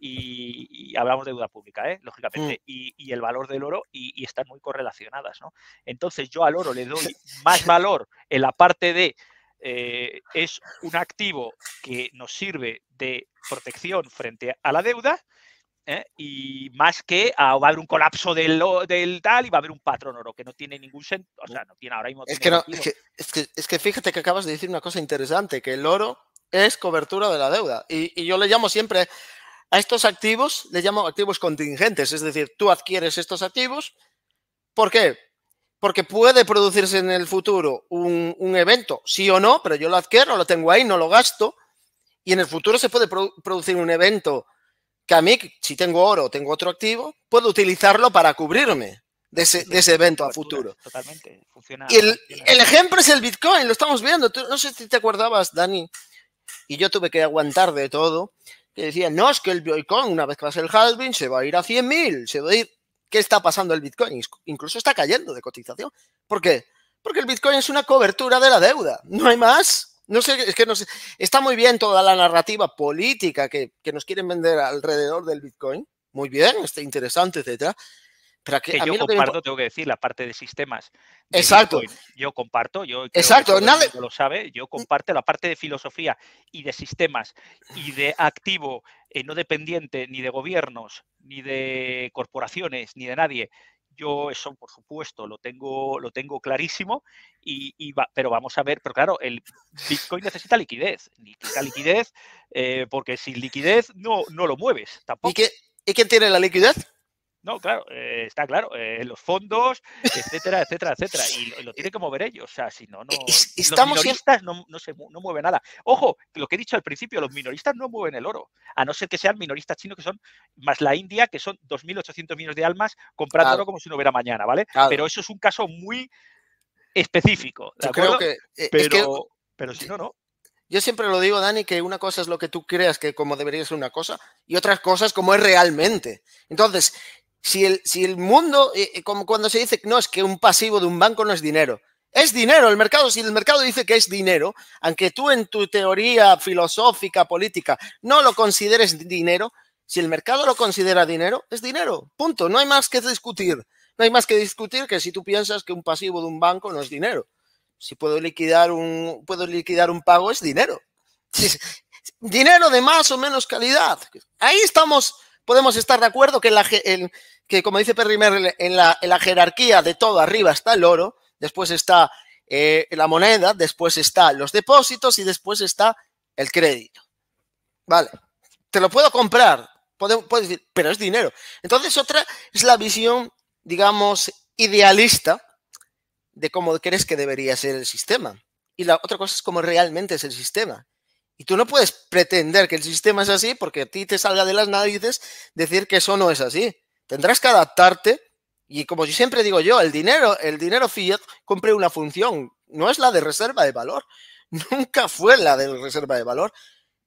y, hablamos de deuda pública, ¿eh? mm. lógicamente, y, el valor del oro y, están muy correlacionadas. ¿no? Entonces yo al oro le doy más valor en la parte de eh, es un activo que nos sirve de protección frente a la deuda. ¿eh? Y más que ah, va a haber un colapso del, del, tal y va a haber un patrón oro que no tiene ningún sentido. O sea, no tiene ahora mismo. Es que, es, que, fíjate que acabas de decir una cosa interesante: que el oro es cobertura de la deuda. y, yo le llamo siempre a estos activos les llamo activos contingentes, es decir, tú adquieres estos activos. ¿Por qué? Porque puede producirse en el futuro un, evento, sí o no, pero yo lo adquiero, lo tengo ahí, no lo gasto. Y en el futuro se puede producir un evento que a mí, si tengo oro o tengo otro activo, puedo utilizarlo para cubrirme de ese, evento a futuro. Totalmente, Y el, ejemplo es el Bitcoin, lo estamos viendo. no sé si te acordabas, Dani, y yo tuve que aguantar de todo que decían, no, es que el Bitcoin, una vez que pase el halving, se va a ir a 100.000, se va a ir... ¿Qué está pasando el Bitcoin? Incluso está cayendo de cotización. ¿Por qué? Porque el Bitcoin es una cobertura de la deuda. No hay más. No sé, es que no sé. Está muy bien toda la narrativa política que, que nos quieren vender alrededor del Bitcoin. Muy bien, está interesante, etcétera que yo comparto, tengo que decir, la parte de sistemas. Exacto. yo comparto, yo Exacto, que lo sabe, yo mm. comparto la parte de filosofía y de sistemas y de activo eh, no dependiente ni de gobiernos, ni de corporaciones, ni de nadie. Yo eso, por supuesto, lo tengo, lo tengo clarísimo, y, pero vamos a ver, pero claro, el Bitcoin necesita liquidez, necesita liquidez, eh, porque sin liquidez no, no lo mueves tampoco. ¿Y, ¿Y quién tiene la liquidez? No, claro, eh, está claro, eh, los fondos, etcétera, etcétera, etcétera. Y lo, tiene que mover ellos. O sea, si no, no. Estamos los minoristas no, no, mueven nada. Ojo, lo que he dicho al principio, los minoristas no mueven el oro, a no ser que sean minoristas chinos que son más la India, que son 2.800 millones de almas comprando oro como si no hubiera mañana, ¿vale? Pero eso es un caso muy específico. Yo creo eh, que. pero, que... pero si no, no. Yo siempre lo digo, Dani, que una cosa es lo que tú creas que como debería ser una cosa y otras cosas como es realmente. Entonces, si el, mundo, eh, eh, como cuando se dice, no, es que un pasivo de un banco no es dinero. Es dinero, el mercado, si el mercado dice que es dinero, aunque tú en tu teoría filosófica, política, no lo consideres dinero, si el mercado lo considera dinero, es dinero, punto, no hay más que discutir. No hay más que discutir que si tú piensas que un pasivo de un banco no es dinero. Si puedo liquidar un, puedo liquidar un pago, es dinero. Dinero de más o menos calidad. Ahí estamos, podemos estar de acuerdo que la, el, que como dice Perry en la, jerarquía de todo arriba está el oro, después está eh, la moneda, después está los depósitos y después está el crédito. Vale, te lo puedo comprar, decir, pero es dinero. Entonces otra es la visión, digamos, idealista de cómo crees que debería ser el sistema. Y la otra cosa es cómo realmente es el sistema. Y tú no puedes pretender que el sistema es así porque a ti te salga de las narices decir que eso no es así. Tendrás que adaptarte y como siempre digo yo, el dinero, el dinero fiat cumple una función, no es la de reserva de valor, nunca fue la de reserva de valor.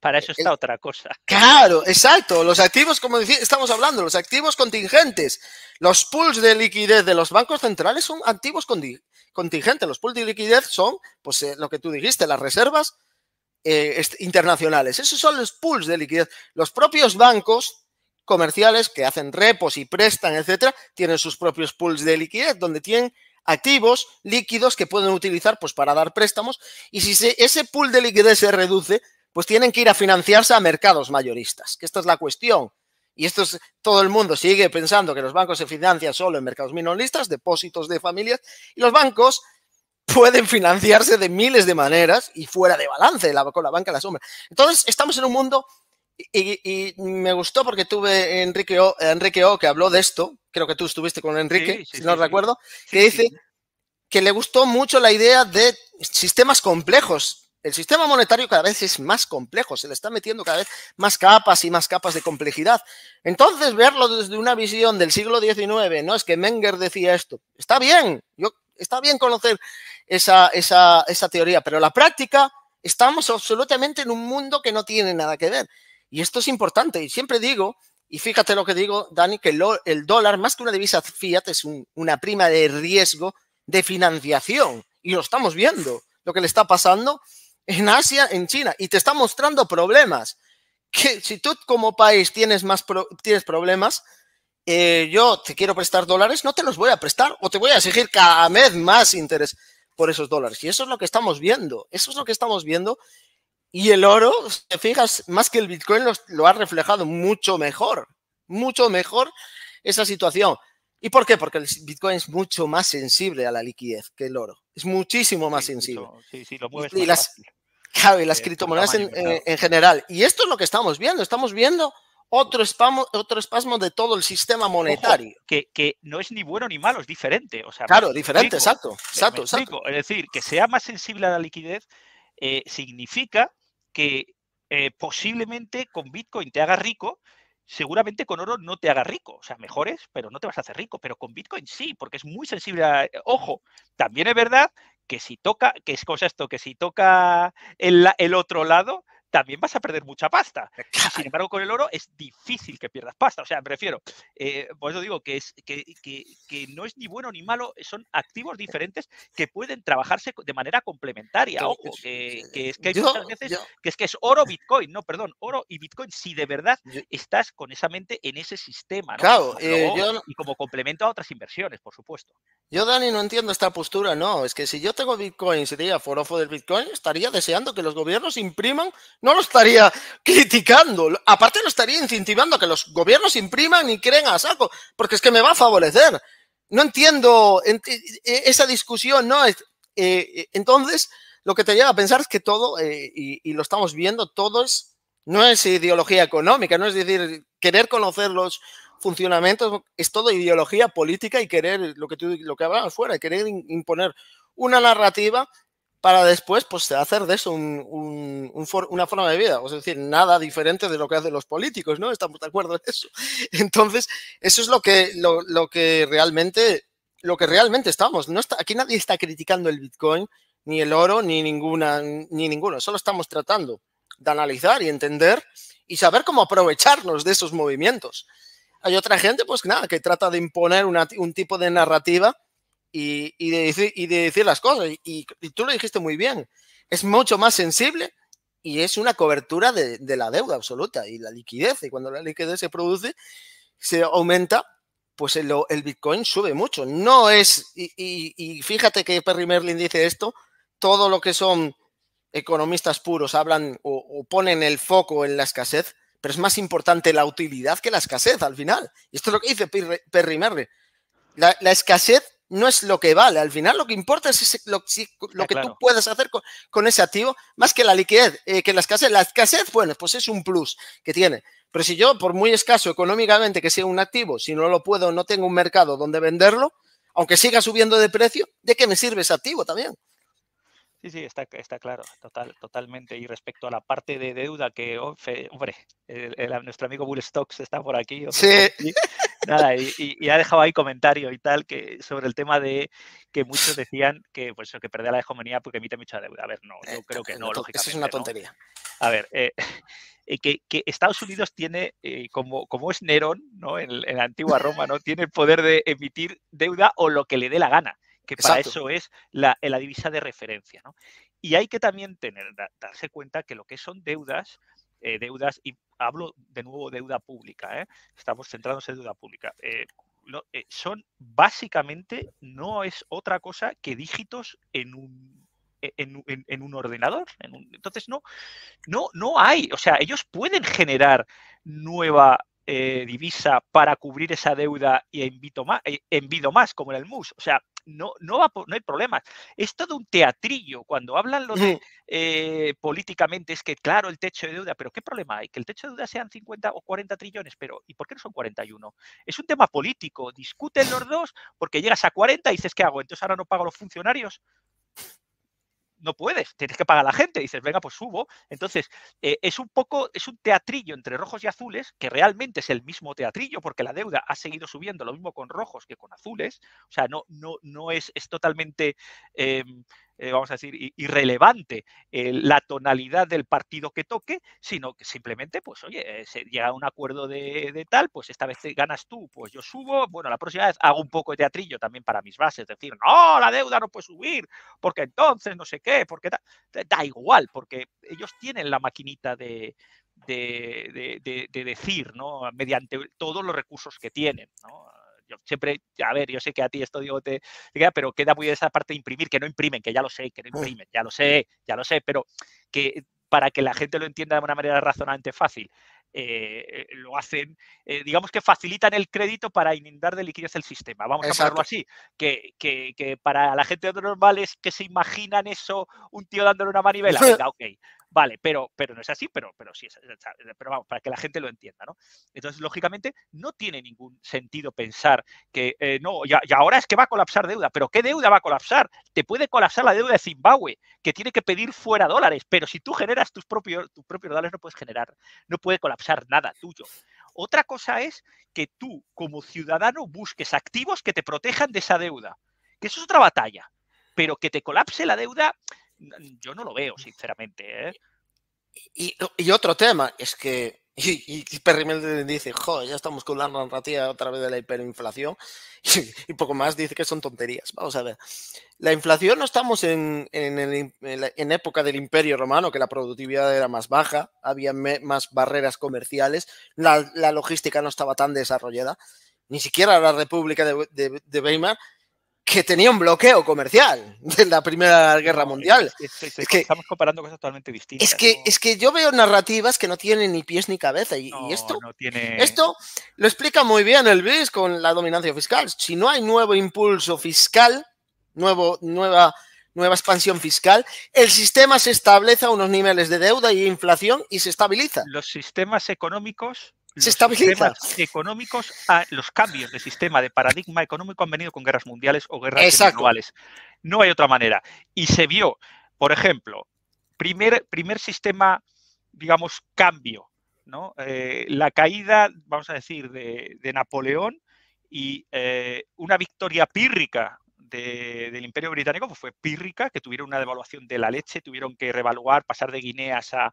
Para eso está otra cosa. Claro, exacto. Los activos, como estamos hablando, los activos contingentes, los pools de liquidez de los bancos centrales son activos contingentes. Los pools de liquidez son, pues eh, lo que tú dijiste, las reservas eh, internacionales. Esos son los pools de liquidez. Los propios bancos comerciales que hacen repos y prestan, etcétera, tienen sus propios pools de liquidez donde tienen activos líquidos que pueden utilizar pues para dar préstamos y si ese pool de liquidez se reduce, pues tienen que ir a financiarse a mercados mayoristas, que esta es la cuestión. Y esto es, todo el mundo sigue pensando que los bancos se financian solo en mercados minoristas, depósitos de familias, y los bancos pueden financiarse de miles de maneras y fuera de balance con la banca de la sombra. Entonces, estamos en un mundo y, me gustó porque tuve Enrique o, Enrique o que habló de esto, creo que tú estuviste con Enrique, si no recuerdo, que dice que le gustó mucho la idea de sistemas complejos. El sistema monetario cada vez es más complejo, se le está metiendo cada vez más capas y más capas de complejidad. Entonces, verlo desde una visión del siglo XIX, no es que Menger decía esto, está bien, yo, está bien conocer esa, esa, esa teoría, pero la práctica, estamos absolutamente en un mundo que no tiene nada que ver. Y esto es importante. Y siempre digo, y fíjate lo que digo, Dani, que el dólar, más que una divisa fiat, es una prima de riesgo de financiación. Y lo estamos viendo, lo que le está pasando en Asia, en China. Y te está mostrando problemas. Que si tú como país tienes, más tienes problemas, eh, yo te quiero prestar dólares, no te los voy a prestar o te voy a exigir cada vez más interés por esos dólares. Y eso es lo que estamos viendo. Eso es lo que estamos viendo y el oro, si te fijas, más que el Bitcoin lo, ha reflejado mucho mejor, mucho mejor esa situación. ¿Y por qué? Porque el Bitcoin es mucho más sensible a la liquidez que el oro. Es muchísimo más sensible. Sí, sí, lo las, claro, y las criptomonedas en, general. Y esto es lo que estamos viendo. Estamos viendo otro espasmo, otro espasmo de todo el sistema monetario. que, no es ni bueno ni malo, es diferente. O sea, claro, diferente, exacto. Eh, exacto, exacto. Es decir, que sea más sensible a la liquidez eh, significa que eh, posiblemente con Bitcoin te hagas rico, seguramente con oro no te hagas rico, o sea, mejores, pero no te vas a hacer rico, pero con Bitcoin sí, porque es muy sensible Ojo, también es verdad que si toca, que es cosa esto, que si toca el otro lado, también vas a perder mucha pasta. Sin embargo, con el oro es difícil que pierdas pasta. O sea, me refiero, eh, por eso digo que, es, que, que, no es ni bueno ni malo, son activos diferentes que pueden trabajarse de manera complementaria. Ojo, que, es que hay muchas veces que es que es oro Bitcoin, no, perdón, oro y Bitcoin, si de verdad estás con esa mente en ese sistema. Claro, eh, y como complemento a otras inversiones, por supuesto. Yo, Dani, no entiendo esta postura, no. Es que si yo tengo Bitcoin y sería forofo del Bitcoin, estaría deseando que los gobiernos impriman no lo estaría criticando, aparte lo estaría incentivando a que los gobiernos impriman y creen a saco, porque es que me va a favorecer. No entiendo e, e, esa discusión, ¿no? Eh, e, entonces, lo que te lleva a pensar es que todo, eh, y, lo estamos viendo, todo no es ideología económica, no es decir, querer conocer los funcionamientos, es todo ideología política y querer, lo que tú, lo que va fuera, querer imponer una narrativa para después pues, hacer de eso un, una forma de vida. Es decir, nada diferente de lo que hacen los políticos, ¿no? Estamos de acuerdo en eso. Entonces, eso es lo que, lo, que realmente lo que realmente estamos. aquí nadie está criticando el Bitcoin, ni el oro, ni ninguna, ni ninguno. Solo estamos tratando de analizar y entender y saber cómo aprovecharnos de esos movimientos. Hay otra gente, pues nada, que trata de imponer un tipo de narrativa y, de, decir, y de decir las cosas. Y, tú lo dijiste muy bien. Es mucho más sensible y es una cobertura de, la deuda absoluta y la liquidez. Y cuando la liquidez se produce, se aumenta, pues el, Bitcoin sube mucho. No es, y, fíjate que Perry Merlin dice esto, todo lo que son economistas puros hablan o, ponen el foco en la escasez, pero es más importante la utilidad que la escasez al final. Y esto es lo que dice Perry Merlin. la escasez no es lo que vale. Al final lo que importa es ese, lo, ah, que tú puedes hacer con, ese activo, más que la liquidez, eh, que la escasez. La escasez, bueno, pues es un plus que tiene. Pero si yo, por muy escaso económicamente que sea un activo, si no lo puedo, no tengo un mercado donde venderlo, aunque siga subiendo de precio, ¿de qué me sirve ese activo también? Sí, sí, está, está claro, total, totalmente. Y respecto a la parte de deuda, que, oh, hombre, nuestro amigo Bull Stocks está por aquí. Sí. nada, y, ha dejado ahí comentario y tal que sobre el tema de que muchos decían que, pues, que perder la hegemonía porque emite mucha deuda. A ver, no, yo eh, creo que no, lógicamente. Eso es una tontería. A ver, eh, eh, que, Estados Unidos tiene, como, como es Nerón, ¿no? En, la antigua Roma, ¿no? Tiene el poder de emitir deuda o lo que le dé la gana, que para eso es la, divisa de referencia, ¿no? Y hay que también tener, darse cuenta que lo que son deudas, eh, deudas hablo de nuevo deuda pública, ¿eh? estamos centrados en deuda pública. Eh, eh, son básicamente no es otra cosa que dígitos en un e, en, un ordenador. entonces no, no, no hay. O sea, ellos pueden generar nueva divisa para cubrir esa deuda y vito más, envido más, como en el MUS. O sea, no, va, no hay problemas. Es todo un teatrillo. Cuando hablan lo de eh, políticamente, es que claro, el techo de deuda, pero ¿qué problema hay? Que el techo de deuda sean 50 o 40 trillones, pero ¿y por qué no son 41? Es un tema político. Discuten los dos porque llegas a 40 y dices, ¿qué hago? Entonces ahora no pago a los funcionarios no puedes, tienes que pagar a la gente, dices, venga, pues subo. Entonces, eh, es un poco, es un teatrillo entre rojos y azules, que realmente es el mismo teatrillo, porque la deuda ha seguido subiendo, lo mismo con rojos que con azules, o sea, no, no, no es, es totalmente... Em, eh, vamos a decir, irrelevante la tonalidad del partido que toque, sino que simplemente, pues oye, eh, se llega a un acuerdo de, tal, pues esta vez ganas tú, pues yo subo, bueno, la próxima vez hago un poco de teatrillo también para mis bases, decir, no, la deuda no puede subir, porque entonces no sé qué, porque da, da igual, porque ellos tienen la maquinita de, de decir, ¿no? Mediante todos los recursos que tienen, ¿no? yo siempre, a ver, yo sé que a ti esto digo te, pero queda muy esa parte de imprimir, que no imprimen, que ya lo sé, que no ah. imprimen, ya lo sé, ya lo sé, pero que para que la gente lo entienda de una manera razonante fácil. Eh, lo hacen, eh, digamos que facilitan el crédito para inundar de liquidez el sistema. Vamos a ponerlo así, que, que, para la gente normal es que se imaginan eso, un tío dándole una manivela. Venga, ok, Vale, pero, pero no es así, pero, pero sí pero vamos, para que la gente lo entienda, ¿no? Entonces, lógicamente, no tiene ningún sentido pensar que eh, no, y, y, ahora es que va a colapsar deuda, pero ¿qué deuda va a colapsar? Te puede colapsar la deuda de Zimbabue, que tiene que pedir fuera dólares, pero si tú generas tus propios, tus propios dólares no puedes generar, no puede colapsar nada tuyo. Otra cosa es que tú, como ciudadano, busques activos que te protejan de esa deuda, que eso es otra batalla, pero que te colapse la deuda, yo no lo veo, sinceramente. ¿eh? Y, otro tema es que. Y, Melden dice: Joder, ya estamos con la narrativa otra vez de la hiperinflación. Y, poco más dice que son tonterías. Vamos a ver. La inflación no estamos en, época del Imperio Romano, que la productividad era más baja, había más barreras comerciales, la, logística no estaba tan desarrollada. Ni siquiera la República de Weimar que tenía un bloqueo comercial de la Primera Guerra Mundial. Es, que, estamos comparando cosas totalmente distintas. Es que, es que yo veo narrativas que no tienen ni pies ni cabeza. Y, esto, esto lo explica muy bien el BIS con la dominancia fiscal. Si no hay nuevo impulso fiscal, nuevo, nueva, nueva expansión fiscal, el sistema se establece a unos niveles de deuda y inflación y se estabiliza. Los sistemas económicos los se económicos, a, los cambios de sistema de paradigma económico han venido con guerras mundiales o guerras individuales. No hay otra manera. Y se vio, por ejemplo, primer, primer sistema, digamos, cambio, ¿no? Eh, la caída, vamos a decir, de, Napoleón y eh, una victoria pírrica del Imperio Británico pues, fue pírrica, que tuvieron una devaluación de la leche, tuvieron que revaluar, pasar de guineas a,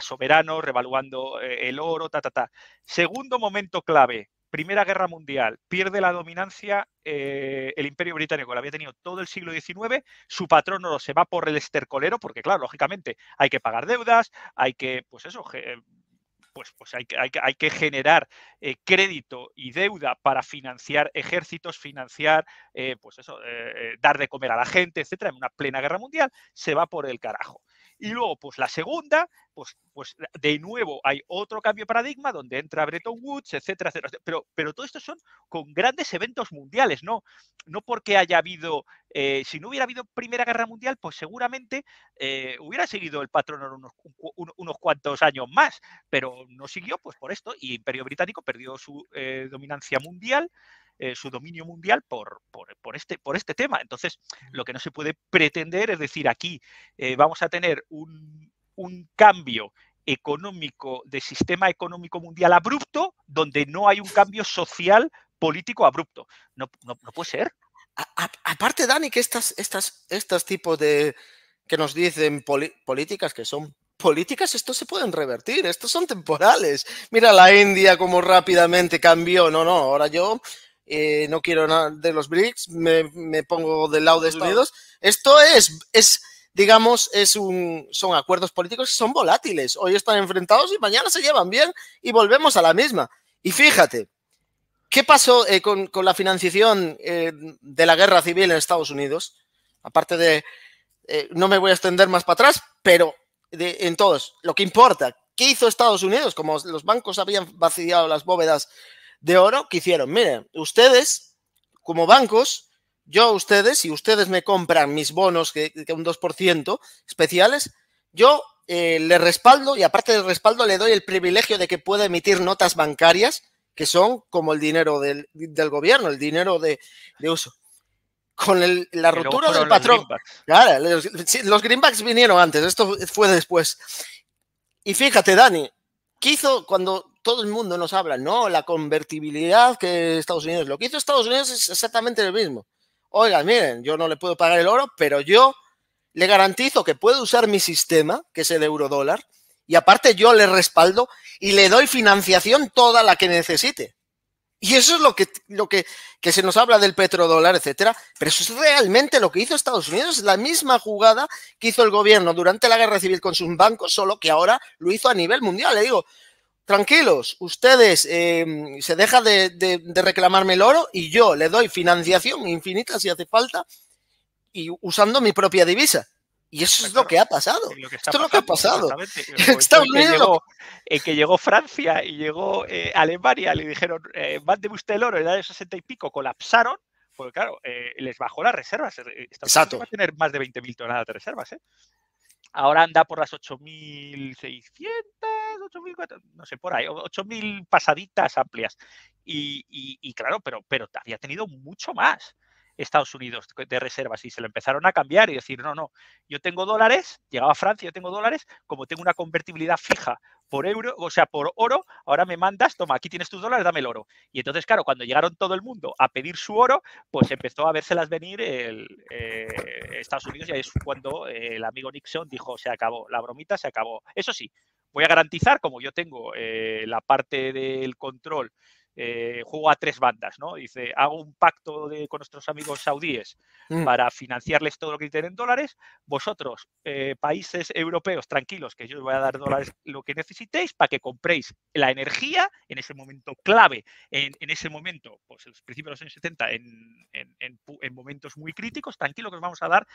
soberanos, revaluando eh, el oro, ta, ta, ta. Segundo momento clave, Primera Guerra Mundial, pierde la dominancia eh, el Imperio Británico, lo había tenido todo el siglo XIX, su patrono se va por el estercolero, porque claro, lógicamente hay que pagar deudas, hay que, pues eso, pues, pues hay, hay, hay que generar eh, crédito y deuda para financiar ejércitos, financiar, eh, pues eso, eh, dar de comer a la gente, etcétera, en una plena guerra mundial, se va por el carajo. Y luego, pues la segunda, pues, pues de nuevo hay otro cambio de paradigma donde entra Bretton Woods, etcétera, etcétera. Pero, pero todo esto son con grandes eventos mundiales, ¿no? No porque haya habido, eh, si no hubiera habido Primera Guerra Mundial, pues seguramente eh, hubiera seguido el patrón unos, cuantos años más, pero no siguió, pues por esto, y Imperio Británico perdió su eh, dominancia mundial. Eh, su dominio mundial por, este, este, tema. Entonces, lo que no se puede pretender es decir, aquí eh, vamos a tener un, cambio económico, de sistema económico mundial abrupto, donde no hay un cambio social político abrupto. No, puede ser. aparte, Dani, que estas, estas, estos tipos de que nos dicen políticas que son políticas, esto se pueden revertir, estos son temporales. Mira la India como rápidamente cambió. No, no, ahora yo eh, no quiero nada de los BRICS, me, pongo del lado de Estados Unidos. Esto es, es digamos, es un, son acuerdos políticos que son volátiles. Hoy están enfrentados y mañana se llevan bien y volvemos a la misma. Y fíjate, ¿qué pasó eh, con, la financiación eh, de la guerra civil en Estados Unidos? Aparte de, no me voy a extender más para atrás, pero en todos, lo que importa, ¿qué hizo Estados Unidos? Como los bancos habían vaciado las bóvedas de oro que hicieron. Miren, ustedes, como bancos, yo a ustedes, si ustedes me compran mis bonos, que, un 2% especiales, yo eh, le respaldo y aparte del respaldo le doy el privilegio de que pueda emitir notas bancarias que son como el dinero del, gobierno, el dinero de, uso. Con el, la ruptura del patrón. Claro, los, los, greenbacks vinieron antes, esto fue después. Y fíjate, Dani, ¿qué hizo cuando todo el mundo nos habla, no, la convertibilidad que Estados Unidos, lo que hizo Estados Unidos es exactamente lo mismo. Oiga, miren, yo no le puedo pagar el oro, pero yo le garantizo que puedo usar mi sistema, que es el euro dólar, y aparte yo le respaldo y le doy financiación toda la que necesite. Y eso es lo que, lo que, que se nos habla del petrodólar, etcétera. Pero eso es realmente lo que hizo Estados Unidos, Es la misma jugada que hizo el gobierno durante la guerra civil con sus bancos, solo que ahora lo hizo a nivel mundial. Le digo, tranquilos, ustedes em, se deja de, reclamarme el oro y yo le doy financiación infinita si hace falta y usando mi propia divisa. Y eso es lo que ha pasado. Esto es lo que ha pasado. Estados Unidos. Que llegó, Francia y llegó eh, Alemania, le dijeron, eh, de usted el oro en el año 60 y pico, colapsaron porque claro, eh, les bajó las reservas. Están Exacto. va a tener más de 20.000 toneladas de reservas, ¿eh? ahora anda por las 8.600, 8.400, no sé, por ahí, 8.000 pasaditas amplias. Y, y, claro, pero, pero había tenido mucho más. Estados Unidos de reservas y se lo empezaron a cambiar y decir, no, no, yo tengo dólares, llegaba a Francia, yo tengo dólares, como tengo una convertibilidad fija por euro, o sea, por oro, ahora me mandas, toma, aquí tienes tus dólares, dame el oro. Y entonces, claro, cuando llegaron todo el mundo a pedir su oro, pues empezó a vérselas venir eh, Estados Unidos y ahí es cuando el amigo Nixon dijo, se acabó, la bromita se acabó. Eso sí, voy a garantizar, como yo tengo eh, la parte del control eh, juego a tres bandas, ¿no? Dice, hago un pacto con nuestros amigos saudíes mm. para financiarles todo lo que tienen en dólares, vosotros, eh, países europeos, tranquilos, que yo os voy a dar dólares lo que necesitéis para que compréis la energía en ese momento clave, en, ese momento, pues en los principios de los años 70, en, momentos muy críticos, tranquilo que os vamos a dar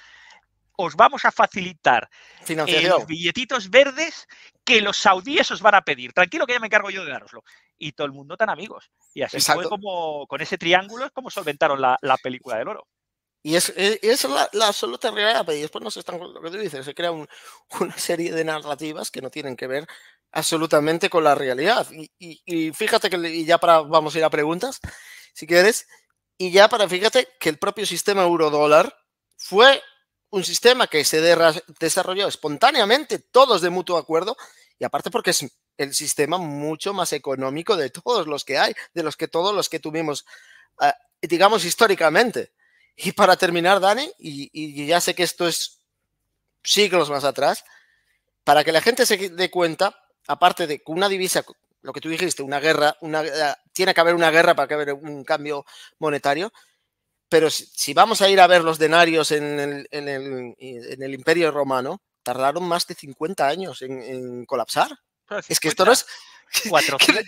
os vamos a facilitar los billetitos verdes que los saudíes os van a pedir. Tranquilo que ya me encargo yo de daroslo y todo el mundo tan amigos. Y así fue como, con ese triángulo es como solventaron la, película del oro. Y es, eh, es, la, absoluta realidad, pues, y después no nos están, lo que tú dices, se crea una serie de narrativas que no tienen que ver absolutamente con la realidad. Y, fíjate que y ya para, vamos a ir a preguntas, si quieres, y ya para, fíjate que el propio sistema eurodólar fue un sistema que se desarrolló espontáneamente, todos de mutuo acuerdo, y aparte porque es el sistema mucho más económico de todos los que hay, de los que todos los que tuvimos, ah, digamos, históricamente. Y para terminar, Dani, y, ya sé que esto es siglos más atrás, para que la gente se dé cuenta, aparte de que una divisa, lo que tú dijiste, una guerra, ah, tiene que haber una guerra para que haya un cambio monetario, pero si, vamos a ir a ver los denarios en el Imperio Romano, tardaron más de 50 años en, colapsar. Ah, es que esto no es... 400.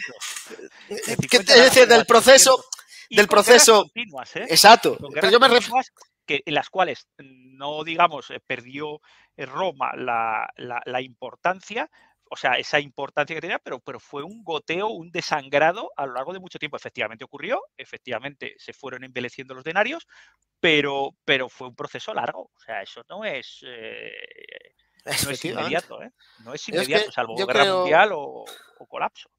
¿Qué, te dice del proceso? del proceso. Continuas, ¿eh? Exacto. Pero yo me refiero que en las cuales no digamos eh, perdió eh, Roma la, importancia, o sea, esa importancia que tenía, pero, pero fue un goteo, un desangrado a lo largo de mucho tiempo. Efectivamente ocurrió, efectivamente se fueron embeleciendo los denarios, pero, pero fue un proceso largo. O sea, eso no es. Eh, no es inmediato, ¿eh? No es inmediato, salvo guerra mundial o, colapso.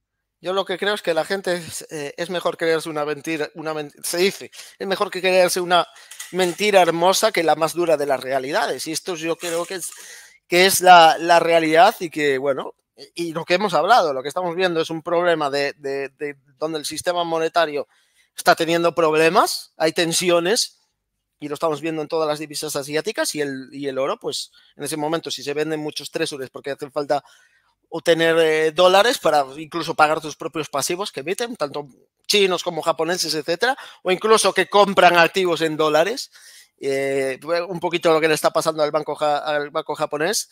Yo lo que creo es que la gente es, eh, mejor creerse una mentira, una se dice, es mejor que creerse una mentira hermosa que la más dura de las realidades. Y esto yo creo que es, que es la, realidad y que, bueno, y lo que hemos hablado, lo que estamos viendo es un problema de, de, de donde el sistema monetario está teniendo problemas, hay tensiones, y lo estamos viendo en todas las divisas asiáticas y el, y el oro, pues en ese momento si se venden muchos tresures porque hace falta obtener eh, dólares para incluso pagar tus propios pasivos que emiten, tanto chinos como japoneses, etcétera, o incluso que compran activos en dólares. Eh, un poquito lo que le está pasando al banco, al banco japonés,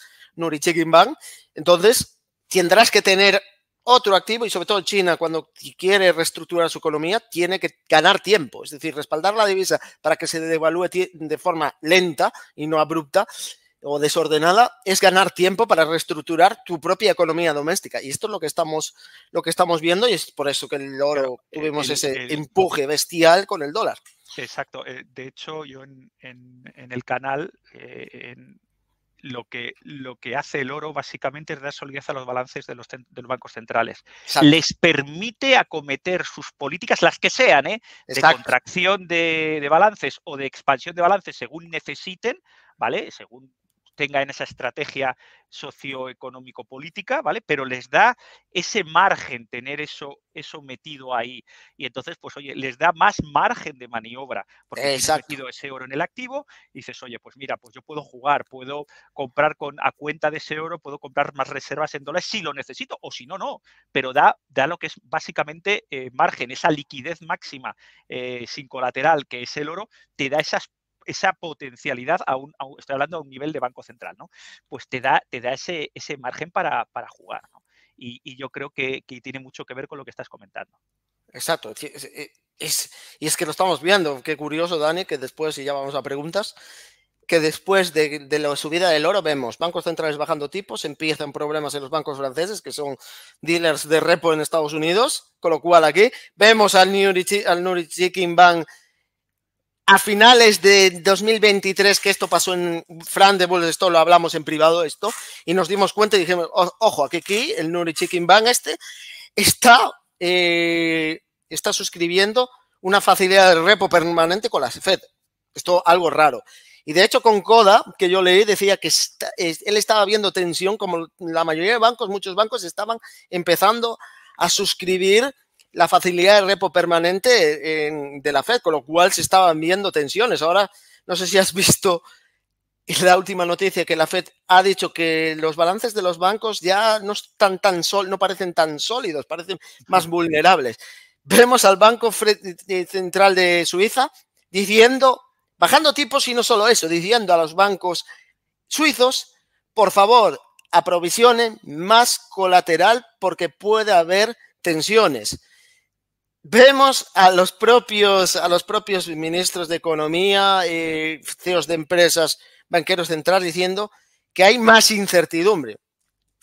Bank. Entonces, tendrás que tener otro activo y sobre todo China cuando quiere reestructurar su economía tiene que ganar tiempo, es decir, respaldar la divisa para que se devalúe de forma lenta y no abrupta o desordenada es ganar tiempo para reestructurar tu propia economía doméstica y esto es lo que estamos lo que estamos viendo y es por eso que el oro eh, tuvimos ese empuje bestial con el dólar. Exacto, eh, de hecho yo en, en, el canal eh, en lo que, lo que hace el oro básicamente es dar solidez a los balances de los, de los bancos centrales. Les permite acometer sus políticas, las que sean, ¿eh? de contracción de, de balances o de expansión de balances según necesiten, ¿vale? Según tenga en esa estrategia socioeconómico-política, ¿vale? Pero les da ese margen tener eso, eso metido ahí. Y entonces, pues oye, les da más margen de maniobra, porque has metido ese oro en el activo y dices, oye, pues mira, pues yo puedo jugar, puedo comprar con a cuenta de ese oro, puedo comprar más reservas en dólares si lo necesito o si no, no. Pero da, da lo que es básicamente eh, margen, esa liquidez máxima eh, sin colateral que es el oro, te da esas esa potencialidad, a estoy hablando a un nivel de banco central, ¿no? Pues te da, te da ese, margen para, jugar, y, yo creo que, tiene mucho que ver con lo que estás comentando. Exacto. Eh, y es que lo estamos viendo. Qué curioso, Dani, que después, y ya vamos a preguntas, que después de, la subida del oro vemos bancos centrales bajando tipos, empiezan problemas en los bancos franceses, que son dealers de repo en Estados Unidos, con lo cual aquí vemos al New al Bank a finales de 2023, que esto pasó en Fran de esto lo hablamos en privado, esto, y nos dimos cuenta y dijimos, ojo, aquí, el Nuri Chicken Bank este, está, eh, está suscribiendo una facilidad de repo permanente con la FED. Esto algo raro. Y de hecho con Coda, que yo leí, decía que él estaba viendo tensión, como la mayoría de bancos, muchos bancos estaban empezando a suscribir la facilidad de repo permanente de la Fed, con lo cual se estaban viendo tensiones. Ahora, no sé si has visto la última noticia que la Fed ha dicho que los balances de los bancos ya no están tan sol, no parecen tan sólidos, parecen más vulnerables. Vemos al Banco eh, Central de Suiza diciendo, bajando tipos y no solo eso, diciendo a los bancos suizos, por favor, aprovisionen más colateral porque puede haber tensiones. Vemos a los propios, a los propios ministros de Economía, eh, CEOs de empresas, banqueros centrales diciendo que hay más incertidumbre.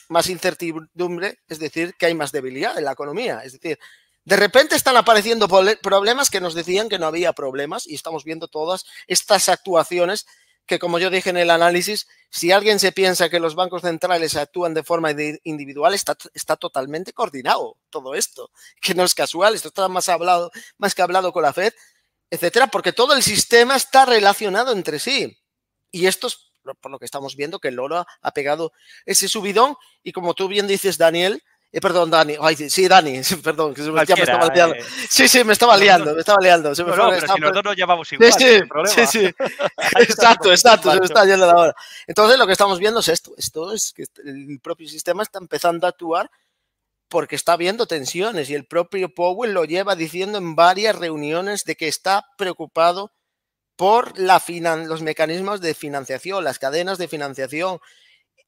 Más incertidumbre, es decir, que hay más debilidad en la economía. Es decir, de repente están apareciendo problemas que nos decían que no había problemas y estamos viendo todas estas actuaciones que, como yo dije en el análisis, si alguien se piensa que los bancos centrales actúan de forma individual, está, está totalmente coordinado todo esto, que no es casual, esto está más, hablado, más que hablado con la Fed, etcétera, porque todo el sistema está relacionado entre sí. Y esto es por lo que estamos viendo que el oro ha pegado ese subidón y como tú bien dices, Daniel, eh, perdón, Dani. sí, Dani, perdón, que me estaba liando. Eh. Sí, sí, me estaba liando, me estaba liando. Se me no, fue, pero si nosotros nos llamamos igual. Sí, sí, exacto, exacto, se está yendo Entonces, lo que estamos viendo es esto. Esto es que el propio sistema está empezando a actuar porque está viendo tensiones y el propio Powell lo lleva diciendo en varias reuniones de que está preocupado por los mecanismos de financiación, las cadenas de financiación,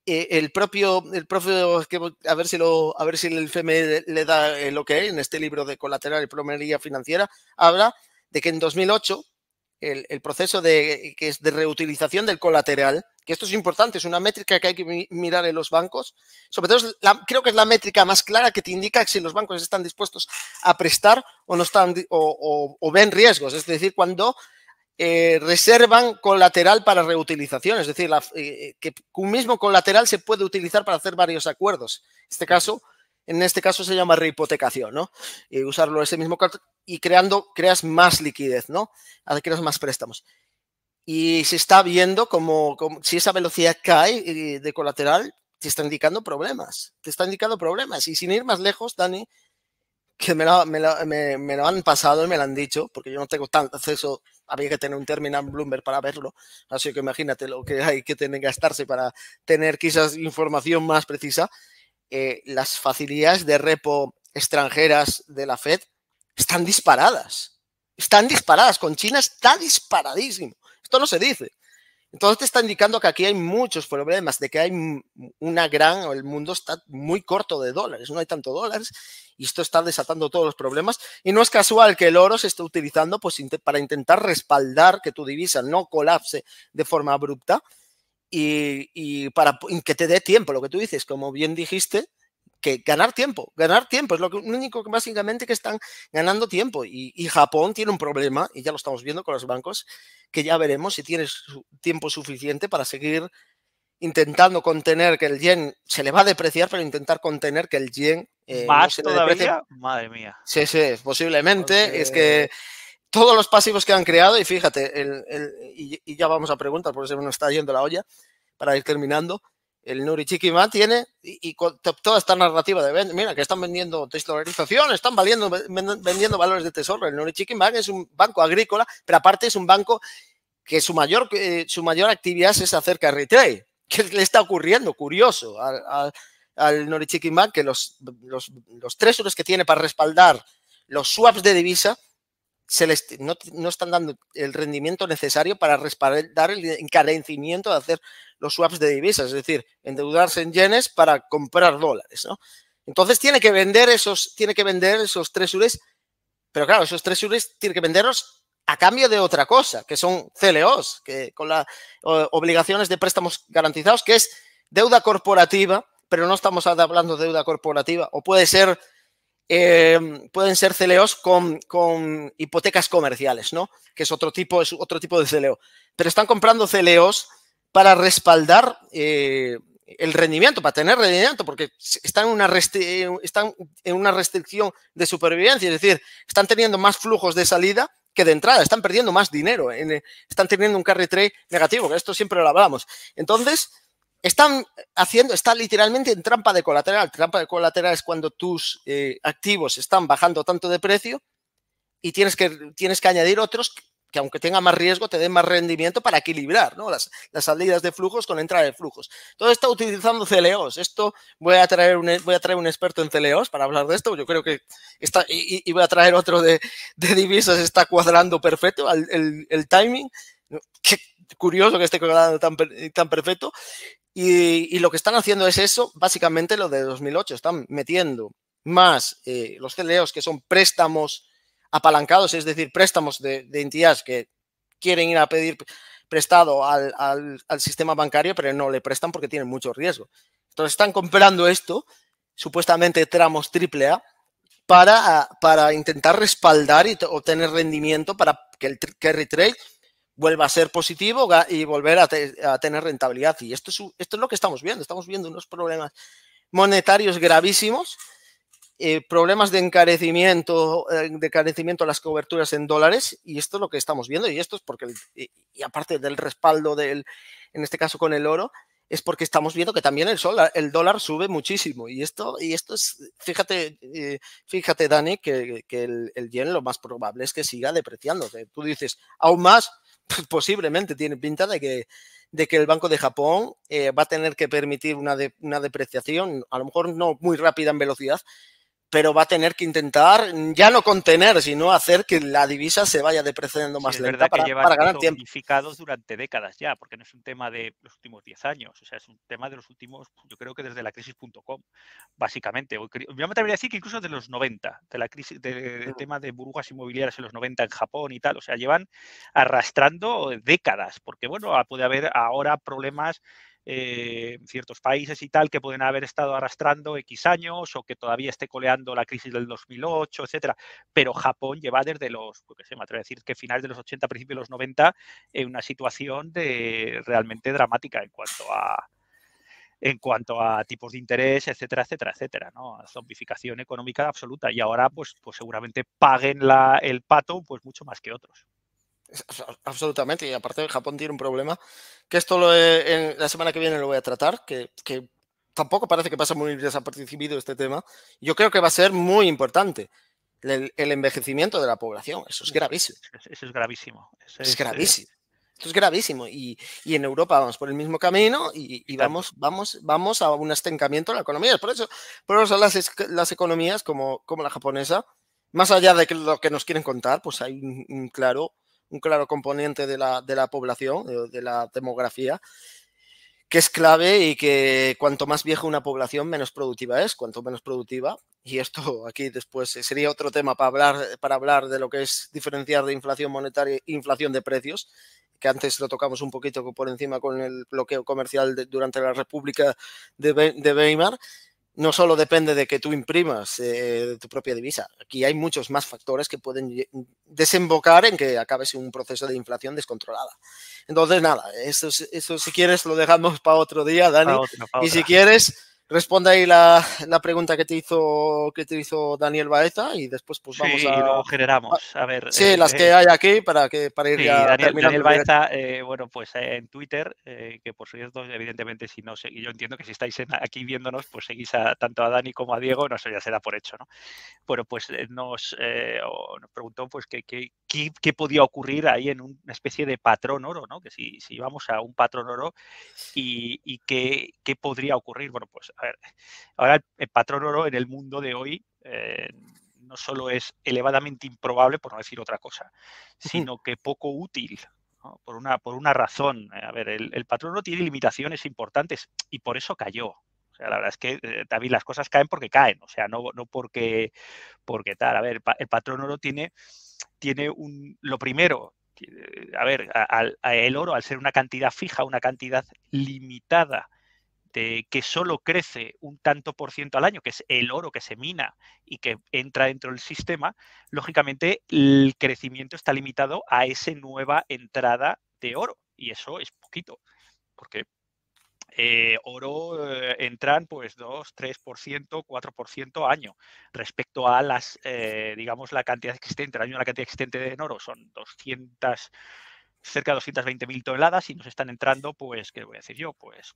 eh, el propio, el propio a ver si lo, a ver si el FMI e le da lo que en este libro de colateral y promería financiera, habla de que en 2008 el, el, proceso de, que es de reutilización del colateral, que esto es importante, es una métrica que hay que mirar en los bancos, sobre todo creo que es la métrica más clara que te indica si los bancos están dispuestos a prestar o no están o ven riesgos, es decir, cuando eh, reservan colateral para reutilización, es decir, eh, eh, que un mismo colateral se puede utilizar para hacer varios acuerdos. Este caso, en este caso se llama rehipotecación, ¿no? Y usarlo ese mismo y creando, creas más liquidez, ¿no? Creas más préstamos. Y se está viendo como, si esa velocidad cae de colateral, te está indicando problemas. Te está indicando problemas. Y sin ir más lejos, Dani, que me me lo, han pasado y me lo han dicho, porque yo no tengo tanto acceso había que tener un terminal Bloomberg para verlo, así que imagínate lo que hay que tener, gastarse para tener quizás información más precisa. Eh, las facilidades de repo extranjeras de la Fed están disparadas. Están disparadas. Con China está disparadísimo. Esto no se dice. Entonces te está indicando que aquí hay muchos problemas, de que hay una gran, o el mundo está muy corto de dólares, no hay tanto dólares, y esto está desatando todos los problemas. Y no es casual que el oro se esté utilizando pues, para intentar respaldar que tu divisa no colapse de forma abrupta y, y para que te dé tiempo, lo que tú dices, como bien dijiste, ganar tiempo, ganar tiempo, es lo, único que básicamente que están ganando tiempo. Y, Japón tiene un problema, y ya lo estamos viendo con los bancos, que ya veremos si tiene tiempo suficiente para seguir intentando contener que el yen se le va a depreciar, pero intentar contener que el yen más eh, se todavía, madre mía. Sí, sí, posiblemente. Es que todos los pasivos que han creado, y fíjate, el, y, ya vamos a preguntar, por eso nos está yendo la olla, para ir terminando el Nuri tiene, y, toda esta narrativa de, mira, que están vendiendo tesorerización, están vendiendo valores de tesoro. El Nuri bank es un banco agrícola, pero aparte es un banco que su mayor, eh, su mayor actividad es hacer de trade. ¿Qué le está ocurriendo? Curioso al, al, al que los, los, los que tiene para respaldar los swaps de divisa no, están dando el rendimiento necesario para respaldar el encarecimiento de hacer los swaps de divisas, es decir, endeudarse en yenes para comprar dólares, ¿no? Entonces tiene que vender esos, tiene que vender esos pero claro, esos tres URIs tiene que venderlos a cambio de otra cosa, que son CLOs, que con las obligaciones de préstamos garantizados, que es deuda corporativa, pero no estamos hablando de deuda corporativa, o puede ser Em, pueden ser CLOs con, hipotecas comerciales, ¿no? Que es otro tipo, es otro tipo de CLO. Pero están comprando CLOs para respaldar eh, el rendimiento, para tener rendimiento, porque están en, una están en una restricción de supervivencia, es decir, están teniendo más flujos de salida que de entrada, están perdiendo más dinero, están teniendo un carry trade negativo, que esto siempre lo hablamos. Entonces, están haciendo, está literalmente en trampa de colateral. Trampa de colateral es cuando tus eh, activos están bajando tanto de precio y tienes que, tienes que añadir otros que aunque tenga más riesgo, te den más rendimiento para equilibrar las, salidas de flujos con entrar entrada de flujos. Todo está utilizando CLOs. Esto voy a traer un, voy a traer un experto en CLOs para hablar de esto. Yo creo que está, y, voy a traer otro de, divisas, está cuadrando perfecto el, timing. Qué curioso que esté cuadrando tan, tan perfecto. Y, lo que están haciendo es eso, básicamente lo de 2008. Están metiendo más eh, los CLEOs, que son préstamos apalancados, es decir, préstamos de, entidades que quieren ir a pedir prestado al, sistema bancario, pero no le prestan porque tienen mucho riesgo. Entonces están comprando esto, supuestamente tramos triple A, para, para intentar respaldar y obtener rendimiento para que el carry trade vuelva a ser positivo y volver a, tener rentabilidad. Y esto es, esto es lo que estamos viendo. Estamos viendo unos problemas monetarios gravísimos, eh, problemas de encarecimiento, eh, de encarecimiento a las coberturas en dólares, y esto es lo que estamos viendo, y esto es porque, y aparte del respaldo del, en este caso con el oro, es porque estamos viendo que también el, sol, el dólar sube muchísimo. Y esto, y esto es, fíjate, eh, fíjate, Dani, que, que el, yen lo más probable es que siga depreciando. tú dices, aún más, posiblemente tiene pinta de que, de que el Banco de Japón eh, va a tener que permitir una, de, una depreciación, a lo mejor no muy rápida en velocidad, pero va a tener que intentar ya no contener, sino hacer que la divisa se vaya depreciando más sí, es para, que para ganar durante décadas ya, porque no es un tema de los últimos 10 años, o sea, es un tema de los últimos, yo creo que desde la crisis.com, básicamente. Yo me atrevería a decir que incluso de los 90, de la crisis, del mm. tema de burbujas inmobiliarias en los 90 en Japón y tal, o sea, llevan arrastrando décadas, porque bueno, ah, puede haber ahora problemas eh, ciertos países y tal que pueden haber estado arrastrando X años o que todavía esté coleando la crisis del 2008, etcétera. Pero Japón lleva desde los, qué se me atrevo a decir que finales de los 80, principios de los 90, en una situación de, realmente dramática en cuanto a, en cuanto a tipos de interés, etcétera, etcétera, etcétera, ¿no? Zombificación económica absoluta. Y ahora, pues, pues seguramente paguen la, el pato pues mucho más que otros. Absolutamente, y aparte Japón tiene un problema, que esto en la semana que viene lo voy a tratar, que, que tampoco parece que pasa muy desapercibido este tema. Yo creo que va a ser muy importante. El, envejecimiento de la población, eso es gravísimo. Eso es gravísimo. Eso es, eh, gravísimo. Esto es gravísimo. Y, y, en Europa vamos por el mismo camino y, y vamos, vamos, vamos a un estancamiento de la economía. Por eso, por las, las economías como, como la japonesa, más allá de lo que nos quieren contar, pues hay un claro un claro componente de la, población, eh, de, la demografía, que es clave y que cuanto más vieja una población, menos productiva es, cuanto menos productiva. Y esto aquí después eh, sería otro tema para hablar, para hablar de lo que es diferenciar de inflación monetaria e inflación de precios, que antes lo tocamos un poquito por encima con el bloqueo comercial durante la República de Weimar, no solo depende de que tú imprimas eh, tu propia divisa, aquí hay muchos más factores que pueden mm, desembocar en que acabes un proceso de inflación descontrolada. Entonces, nada, eso eso si quieres lo dejamos para otro día, Dani. y si quieres, responde ahí la, pregunta que te hizo que te hizo Daniel Baeza y después pues vamos sí, lo generamos ah, a ver sí las eh, que hay aquí para que para ir ya Daniel, Daniel Baeza eh, bueno pues eh, en Twitter que por cierto evidentemente si no seguís, yo entiendo que si estáis aquí viéndonos pues seguís a, tanto a Dani como a Diego no sé, ya será por hecho no bueno pues nos, nos preguntó pues qué podía ocurrir ahí en una especie de patrón oro no que si si vamos a un patrón oro y, qué podría ocurrir bueno pues a ver, ahora el patrón oro en el mundo de hoy eh, no solo es elevadamente improbable, por no decir otra cosa, sino que poco útil. Por, una, por una razón. A ver, el, patrón oro tiene limitaciones importantes y por eso cayó. O sea, la verdad es que, también eh, las cosas caen porque caen, o sea, no, porque, porque tal. A ver, el, patrón oro tiene, tiene un, lo primero, eh, a ver, el oro, al ser una cantidad fija, una cantidad limitada que solo crece un tanto por ciento al año, que es el oro que se mina y que entra dentro del sistema, lógicamente el crecimiento está limitado a esa nueva entrada de oro. Y eso es poquito, porque eh, oro eh, entran pues 2, 3%, 4% año. Respecto a las, eh, digamos, la cantidad existente, el año la cantidad existente de oro son 200 cerca de 220.000 toneladas y nos están entrando, pues, ¿qué voy a decir yo? Pues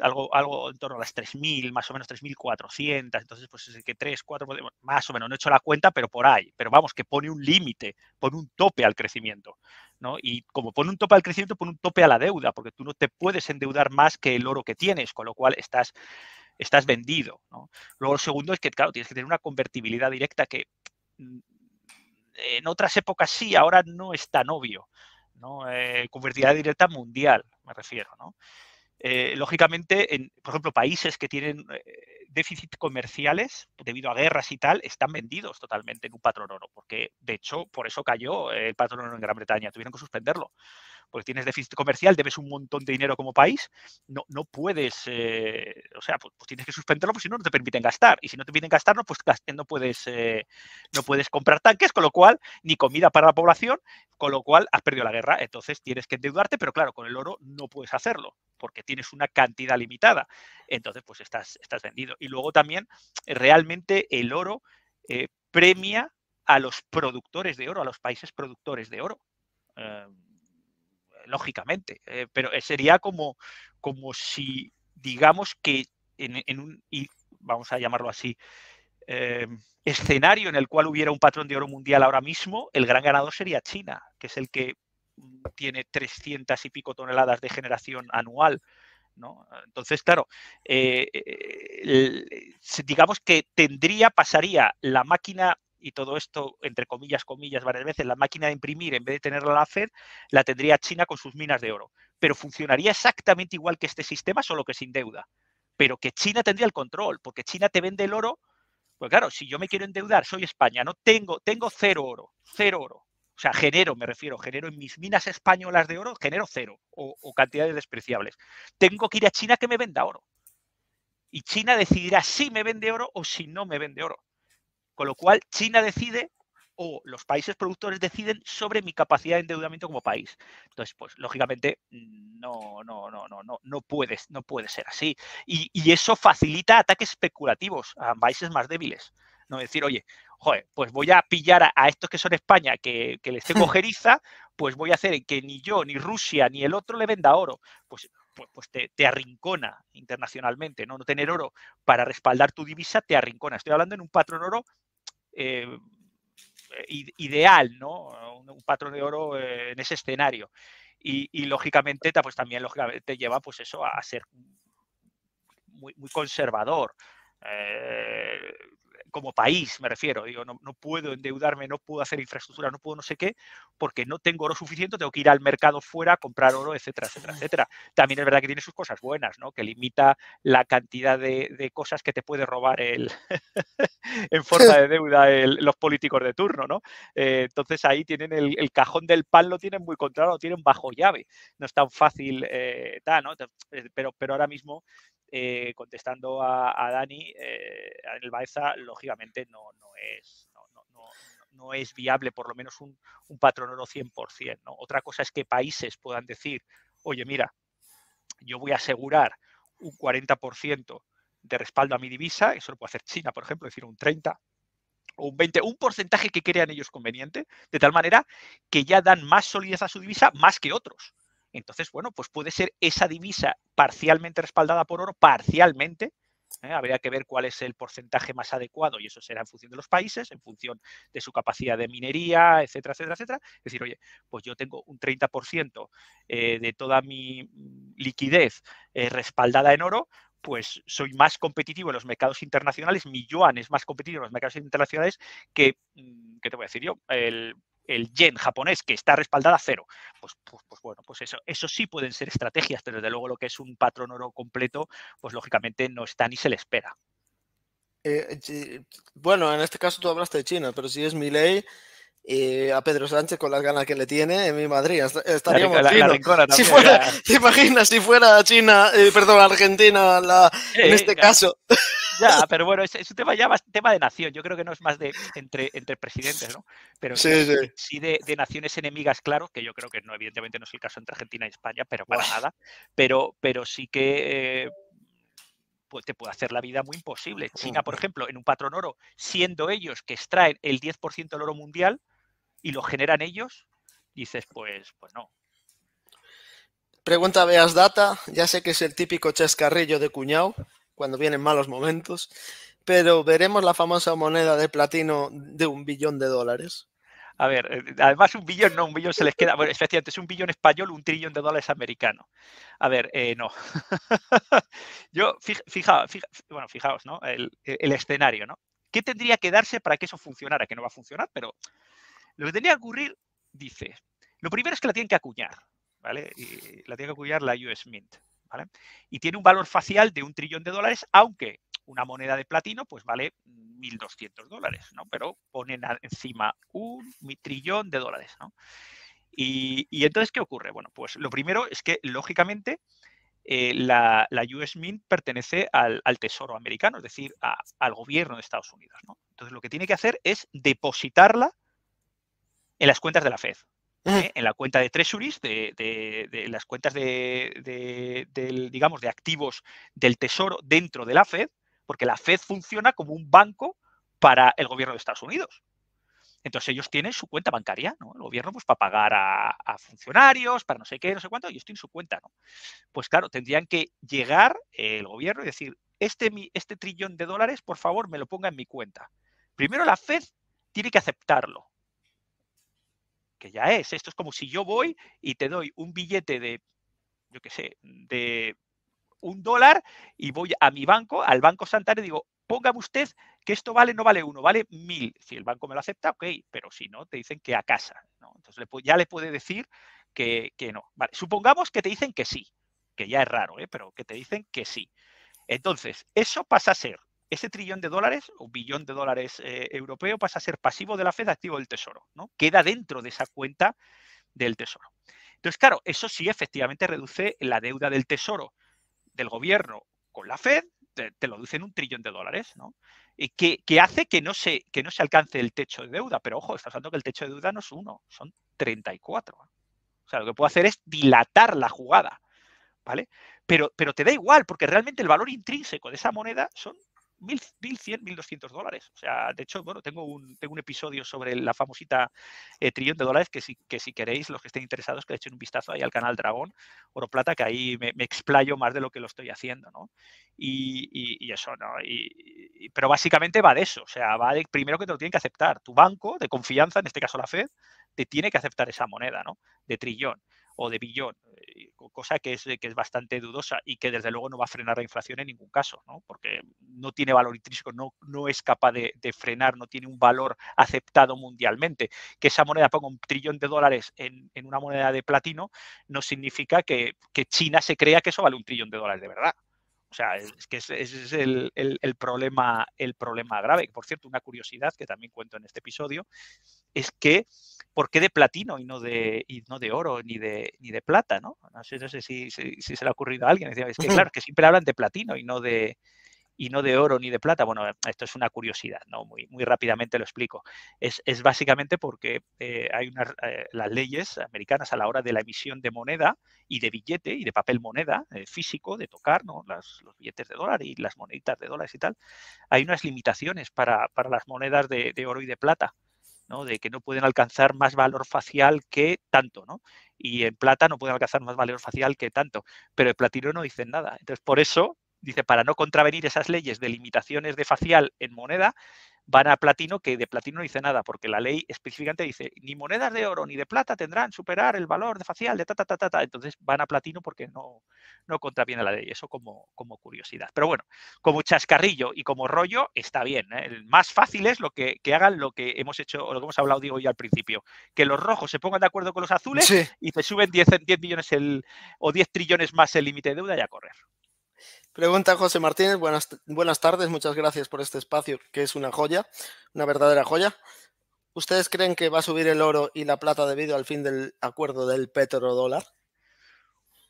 algo, algo en torno a las 3.000, más o menos 3.400, entonces pues es que 3, 4, más o menos, no he hecho la cuenta, pero por ahí, pero vamos, que pone un límite, pone un tope al crecimiento, ¿no? Y como pone un tope al crecimiento, pone un tope a la deuda, porque tú no te puedes endeudar más que el oro que tienes, con lo cual estás estás vendido. Luego, lo segundo es que, claro, tienes que tener una convertibilidad directa que mm, en otras épocas sí, ahora no es tan obvio. ¿no? Eh, convertibilidad directa mundial, me refiero. ¿no? Eh, lógicamente, en, por ejemplo, países que tienen eh, déficit comerciales debido a guerras y tal, están vendidos totalmente en un patrón oro, porque de hecho por eso cayó el patrón oro en Gran Bretaña, tuvieron que suspenderlo porque tienes déficit comercial, debes un montón de dinero como país, no, no puedes, eh, o sea, pues, pues, tienes que suspenderlo, porque si no, no te permiten gastar. Y si no te permiten gastarlo, pues no puedes, eh, no puedes comprar tanques, con lo cual, ni comida para la población, con lo cual has perdido la guerra. Entonces tienes que endeudarte, pero claro, con el oro no puedes hacerlo, porque tienes una cantidad limitada. Entonces, pues estás, estás vendido. Y luego también, realmente el oro eh, premia a los productores de oro, a los países productores de oro. Em, lógicamente, eh, pero sería como, como si, digamos que en, un, y vamos a llamarlo así, em, escenario en el cual hubiera un patrón de oro mundial ahora mismo, el gran ganador sería China, que es el que mm, tiene 300 y pico toneladas de generación anual. ¿no? Entonces, claro, eh, eh, digamos que tendría, pasaría la máquina y todo esto, entre comillas, comillas, varias veces, la máquina de imprimir, en vez de tenerla la hacer, la tendría China con sus minas de oro. Pero funcionaría exactamente igual que este sistema, solo que sin deuda. Pero que China tendría el control, porque China te vende el oro. Pues claro, si yo me quiero endeudar, soy España, no tengo, tengo cero oro, cero oro. O sea, genero, me refiero, genero en mis minas españolas de oro, genero cero o, o cantidades despreciables. Tengo que ir a China que me venda oro y China decidirá si me vende oro o si no me vende oro. Con lo cual, China decide o los países productores deciden sobre mi capacidad de endeudamiento como país. Entonces, pues lógicamente no, no, no, no, no, no puedes, no puede ser así. Y, eso facilita ataques especulativos a países más débiles. No decir, oye, joder, pues voy a pillar a, estos que son España, que, les tengo jeriza, pues voy a hacer que ni yo, ni Rusia, ni el otro le venda oro. Pues, pues pues, te, te, arrincona internacionalmente, ¿no? No tener oro para respaldar tu divisa te arrincona. Estoy hablando en un patrón oro eh, ideal, ¿no? Un, patrón de oro eh, en ese escenario. Y, lógicamente, pues también lógicamente lleva pues eso a, ser muy, conservador. Eh, como país, me refiero, digo, no, puedo endeudarme, no puedo hacer infraestructura, no puedo no sé qué, porque no tengo oro suficiente, tengo que ir al mercado fuera comprar oro, etcétera, etcétera, etcétera. También es verdad que tiene sus cosas buenas, ¿no? Que limita la cantidad de, cosas que te puede robar el en forma de deuda los políticos de turno, ¿no? Eh, entonces ahí tienen el, cajón del pan, lo tienen muy controlado, lo tienen bajo llave. No es tan fácil, eh, tal, ¿no? Eh, pero, pero ahora mismo eh, contestando a, Dani, eh, el Baeza, lógicamente no, no es... No, es viable, por lo menos un, patrón oro 100%. Otra cosa es que países puedan decir, oye, mira, yo voy a asegurar un 40% de respaldo a mi divisa, eso lo puede hacer China, por ejemplo, decir un 30 o un 20, un porcentaje que crean ellos conveniente, de tal manera que ya dan más solidez a su divisa más que otros. Entonces, bueno, pues puede ser esa divisa parcialmente respaldada por oro, parcialmente, ¿eh? Habría que ver cuál es el porcentaje más adecuado y eso será en función de los países, en función de su capacidad de minería, etcétera, etcétera, etcétera. Es decir, oye, pues yo tengo un 30% eh, de toda mi mm, liquidez eh, respaldada en oro, pues soy más competitivo en los mercados internacionales, mi yuan es más competitivo en los mercados internacionales que, mm, ¿qué te voy a decir yo? El el yen japonés que está respaldada cero. Pues, pues, pues, bueno, pues eso, eso sí pueden ser estrategias, pero desde luego lo que es un patrón oro completo, pues lógicamente no está ni se le espera. Eh, bueno, en este caso tú hablaste de China, pero si es mi ley, eh, a Pedro Sánchez con las ganas que le tiene, en mi Madrid estaríamos la, si fuera, ¿Te imaginas si fuera China, eh, perdón, Argentina, en este caso? Ya, pero bueno, es, un tema de nación. Yo creo que no es más de entre, presidentes, ¿no? Pero sí, de, naciones enemigas, claro, que yo creo que no, evidentemente no es el caso entre Argentina y España, pero para nada. Pero, sí que eh, pues te puede hacer la vida muy imposible. Mm. China, por ejemplo, en un patrón oro, siendo ellos que extraen el 10% del oro mundial y lo generan ellos, dices, pues, pues no. Pregunta veas Data, ya sé que es el típico chascarrillo de cuñao cuando vienen malos momentos, pero veremos la famosa moneda de platino de un billón de dólares. A ver, eh, además un billón no, un billón se les queda. Bueno, efectivamente, es un billón español, un trillón de dólares americano. A ver, eh, no. Yo, fija, bueno, fijaos, ¿no? El, escenario, ¿no? ¿Qué tendría que darse para que eso funcionara? Que no va a funcionar, pero lo que tendría que ocurrir, dice, lo primero es que la tienen que acuñar, ¿vale? Y la tiene que acuñar la US Mint. Y tiene un valor facial de un trillón de dólares, aunque una moneda de platino pues vale 1.200 dólares, Pero ponen encima un trillón de dólares, Y, entonces, ¿qué ocurre? Bueno, pues lo primero es que, lógicamente, eh, la, la, US Mint pertenece al, Tesoro americano, es decir, al gobierno de Estados Unidos, Entonces, lo que tiene que hacer es depositarla en las cuentas de la FED, eh, en la cuenta de treasuries, de, las cuentas de, digamos, de activos del Tesoro dentro de la Fed, porque la Fed funciona como un banco para el gobierno de Estados Unidos. Entonces ellos tienen su cuenta bancaria, ¿no? El gobierno, pues, para pagar a, funcionarios, para no sé qué, no sé cuánto, ellos en su cuenta, ¿no? Pues claro, tendrían que llegar el gobierno y decir, este, este trillón de dólares, por favor, me lo ponga en mi cuenta. Primero la Fed tiene que aceptarlo que ya es. Esto es como si yo voy y te doy un billete de, yo qué sé, de un dólar y voy a mi banco, al Banco Santander, y digo, póngame usted que esto vale, no vale uno, vale mil. Si el banco me lo acepta, ok, pero si no, te dicen que a casa. ¿no? Entonces ya le puede decir que, que, no. supongamos que te dicen que sí, que ya es raro, ¿eh? pero que te dicen que sí. Entonces, eso pasa a ser ese trillón de dólares o billón de dólares eh, europeo pasa a ser pasivo de la Fed, activo del Tesoro, ¿no? Queda dentro de esa cuenta del Tesoro. Entonces, claro, eso sí efectivamente reduce la deuda del Tesoro del gobierno con la Fed, te, lo en un trillón de dólares, ¿no? Y que, hace que no, se, que no se alcance el techo de deuda, pero ojo, estás hablando que el techo de deuda no es uno, son 34. O sea, lo que puedo hacer es dilatar la jugada, ¿vale? Pero, pero te da igual, porque realmente el valor intrínseco de esa moneda son 1.100, 1.200 dólares. O sea, de hecho, bueno, tengo un, tengo un episodio sobre la famosita eh, trillón de dólares que si, que si queréis, los que estén interesados, que echen un vistazo ahí al canal Dragón Oro Plata, que ahí me, explayo más de lo que lo estoy haciendo, ¿no? Y, eso, ¿no? Y, pero básicamente va de eso. O sea, va de, primero que te lo tienen que aceptar. Tu banco de confianza, en este caso la Fed, te tiene que aceptar esa moneda, ¿no? De trillón o de billón, eh, cosa que es, eh, que es bastante dudosa y que desde luego no va a frenar la inflación en ningún caso, ¿no? porque no tiene valor intrínseco, no, no es capaz de, frenar, no tiene un valor aceptado mundialmente. Que esa moneda ponga un trillón de dólares en, una moneda de platino no significa que, que China se crea que eso vale un trillón de dólares de verdad. O sea, es que ese es el, problema, el problema grave. Por cierto, una curiosidad que también cuento en este episodio es que, ¿por qué de platino y no de, no de oro ni de, ni de plata? No, no sé, si, si, se le ha ocurrido a alguien. Es que, claro, que siempre hablan de platino y no de, y no de oro ni de plata. Bueno, eh, esto es una curiosidad, ¿no? Muy, muy rápidamente lo explico. Es, básicamente porque eh, hay unas, eh, las leyes americanas a la hora de la emisión de moneda y de billete y de papel moneda físico, de tocar, ¿no? Las, los billetes de dólar y las moneditas de dólares y tal. Hay unas limitaciones para, las monedas de, oro y de plata. ¿no? de que no pueden alcanzar más valor facial que tanto, ¿no? Y en plata no pueden alcanzar más valor facial que tanto, pero el platino no dicen nada. Entonces, por eso dice, para no contravenir esas leyes de limitaciones de facial en moneda, van a platino, que de platino no dice nada, porque la ley específicamente dice, ni monedas de oro ni de plata tendrán superar el valor de facial de ta, ta, ta, ta, Entonces van a platino porque no, no contraviene la ley. Eso como, como curiosidad. Pero bueno, como chascarrillo y como rollo, está bien. ¿eh? El más fácil es lo que, hagan lo que hemos hecho, o lo que hemos hablado, digo yo al principio. Que los rojos se pongan de acuerdo con los azules y se suben 10, 10 millones el, o 10 trillones más el límite de deuda y a correr. Pregunta José Martínez, buenas, buenas tardes, muchas gracias por este espacio, que es una joya, una verdadera joya. ¿Ustedes creen que va a subir el oro y la plata debido al fin del acuerdo del petrodólar?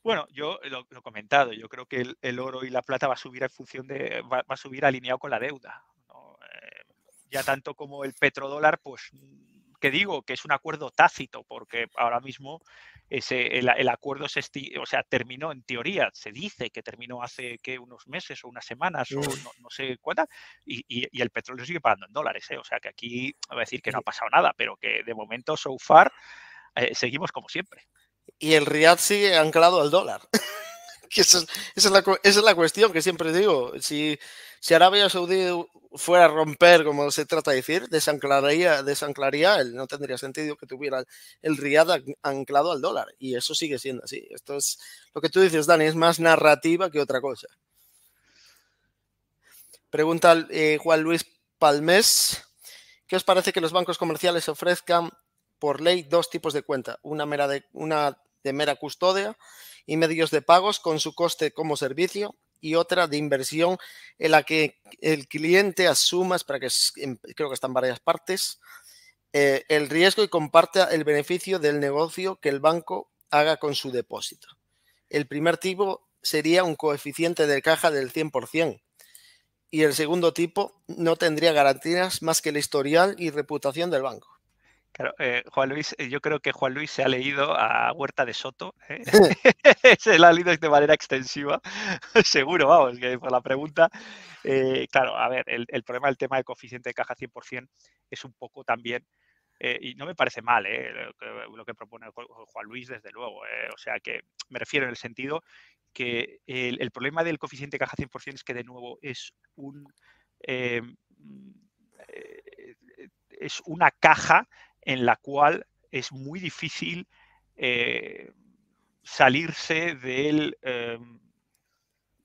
Bueno, yo lo, he comentado, yo creo que el, oro y la plata va a subir en función de, va, a subir alineado con la deuda. Eh, ya tanto como el petrodólar, pues, que digo? Que es un acuerdo tácito, porque ahora mismo ese, el, acuerdo se o sea, terminó en teoría, se dice que terminó hace qué unos meses o unas semanas o no, sé cuántas, y, y, el petróleo sigue pagando en dólares. ¿eh? O sea que aquí va a decir que no ha pasado nada, pero que de momento, so far, eh, seguimos como siempre. Y el Riyadh sigue anclado al dólar. que esa, es, es la, es la, cuestión que siempre digo. Si, si Arabia Saudí fuera a romper, como se trata de decir, desanclaría, él no tendría sentido que tuviera el Riyadh anclado al dólar. Y eso sigue siendo así. Esto es lo que tú dices, Dani, es más narrativa que otra cosa. Pregunta eh, Juan Luis Palmés. ¿Qué os parece que los bancos comerciales ofrezcan por ley dos tipos de cuenta? Una, de, una de mera custodia y medios de pagos con su coste como servicio y otra de inversión en la que el cliente asuma, para que em, creo que están varias partes, eh, el riesgo y comparta el beneficio del negocio que el banco haga con su depósito. El primer tipo sería un coeficiente de caja del 100% y el segundo tipo no tendría garantías más que el historial y reputación del banco. Claro, eh, Juan Luis, eh, yo creo que Juan Luis se ha leído a Huerta de Soto, ¿eh? se la ha leído de manera extensiva, seguro, vamos, que por la pregunta. claro, a ver, el, problema del tema del coeficiente de caja 100% es un poco también, y no me parece mal lo que, propone Juan Luis, desde luego, o sea que me refiero en el sentido que el, problema del coeficiente de caja 100% es que de nuevo es un... Mm, es una caja en la cual es muy difícil eh, salirse del... Eh,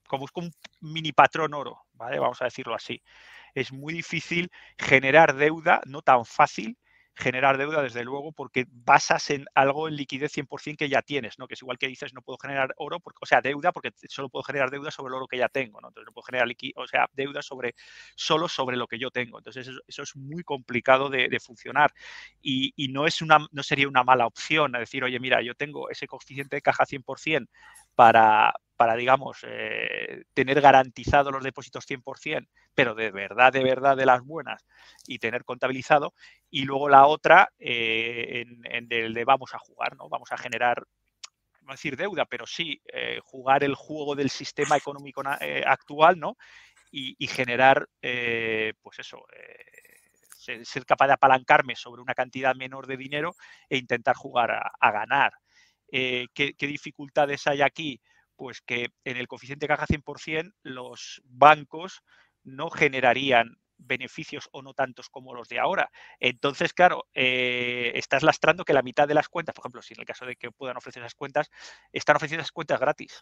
como es un mini patrón oro, ¿vale? Vamos a decirlo así. Es muy difícil generar deuda, no tan fácil, generar deuda, desde luego, porque basas en algo en liquidez 100% que ya tienes, ¿no? Que es igual que dices, no puedo generar oro, porque, o sea, deuda, porque solo puedo generar deuda sobre el oro que ya tengo, ¿no? Entonces no puedo generar o sea, deuda sobre, solo sobre lo que yo tengo. Entonces eso, es muy complicado de, funcionar y, y, no, es una, no sería una mala opción a decir, oye, mira, yo tengo ese coeficiente de caja 100% para, para, digamos, eh, tener garantizados los depósitos 100%, pero de verdad, de verdad, de las buenas y tener contabilizado. Y luego la otra, eh, en, el de vamos a jugar, ¿no? Vamos a generar, no decir deuda, pero sí eh, jugar el juego del sistema económico actual, ¿no? Y, generar, pues eso ser capaz de apalancarme sobre una cantidad menor de dinero e intentar jugar a, ganar. ¿qué, dificultades hay aquí? pues que en el coeficiente caja 100% los bancos no generarían beneficios o no tantos como los de ahora. Entonces, claro, eh, estás lastrando que la mitad de las cuentas, por ejemplo, si en el caso de que puedan ofrecer esas cuentas, están ofreciendo esas cuentas gratis,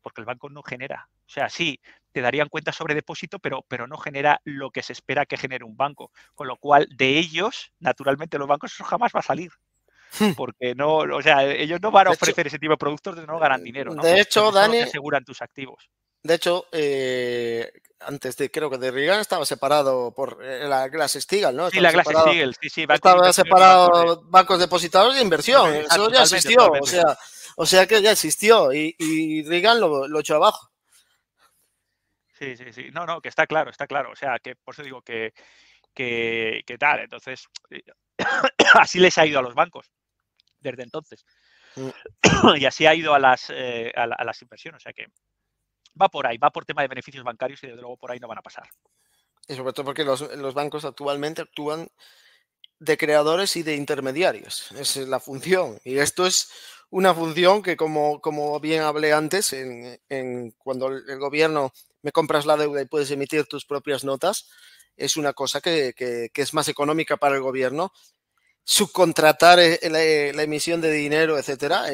porque el banco no genera. O sea, sí, te darían cuentas sobre depósito, pero, pero no genera lo que se espera que genere un banco. Con lo cual, de ellos, naturalmente, los bancos eso jamás va a salir. Hmm. porque no, o sea, ellos no van a ofrecer ese tipo de productos de no ganan dinero. De hecho, Daniel aseguran tus activos. De hecho, eh, antes de, creo que de Reagan estaba separado por eh, la Glass Steagall, ¿no? Estaba sí, la Glass Steagall, sí, sí. Estaba separado bancos depositados de inversión. Eso ya existió, o sea, o sea que ya existió y, Reagan lo, lo echó abajo. Sí, sí, sí. No, no, que está claro, está claro. O sea, que por eso digo que tal. Entonces, así les ha ido a los bancos desde entonces. Mm. y así ha ido a las, eh, las inversiones. O sea que va por ahí, va por tema de beneficios bancarios y desde luego por ahí no van a pasar. Y sobre todo porque los, bancos actualmente actúan de creadores y de intermediarios. Esa es la función. Y esto es una función que, como, como bien hablé antes, en, cuando el gobierno me compras la deuda y puedes emitir tus propias notas, es una cosa que, que es más económica para el gobierno subcontratar eh, eh, la, emisión de dinero, etcétera,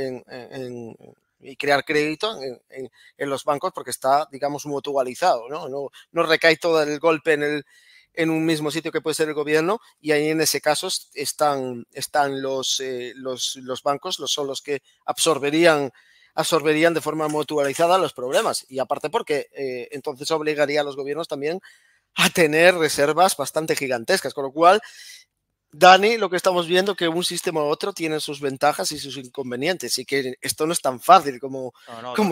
y crear crédito en, los bancos porque está, digamos, mutualizado, ¿no? No, no recae todo el golpe en el, en un mismo sitio que puede ser el gobierno y ahí en ese caso están, están eh, los, los, bancos, los, son los que absorberían, absorberían de forma mutualizada los problemas. Y aparte porque entonces obligaría a los gobiernos también a tener reservas bastante gigantescas, con lo cual Dani, lo que estamos viendo que un sistema u otro tiene sus ventajas y sus inconvenientes, y que esto no es tan fácil como,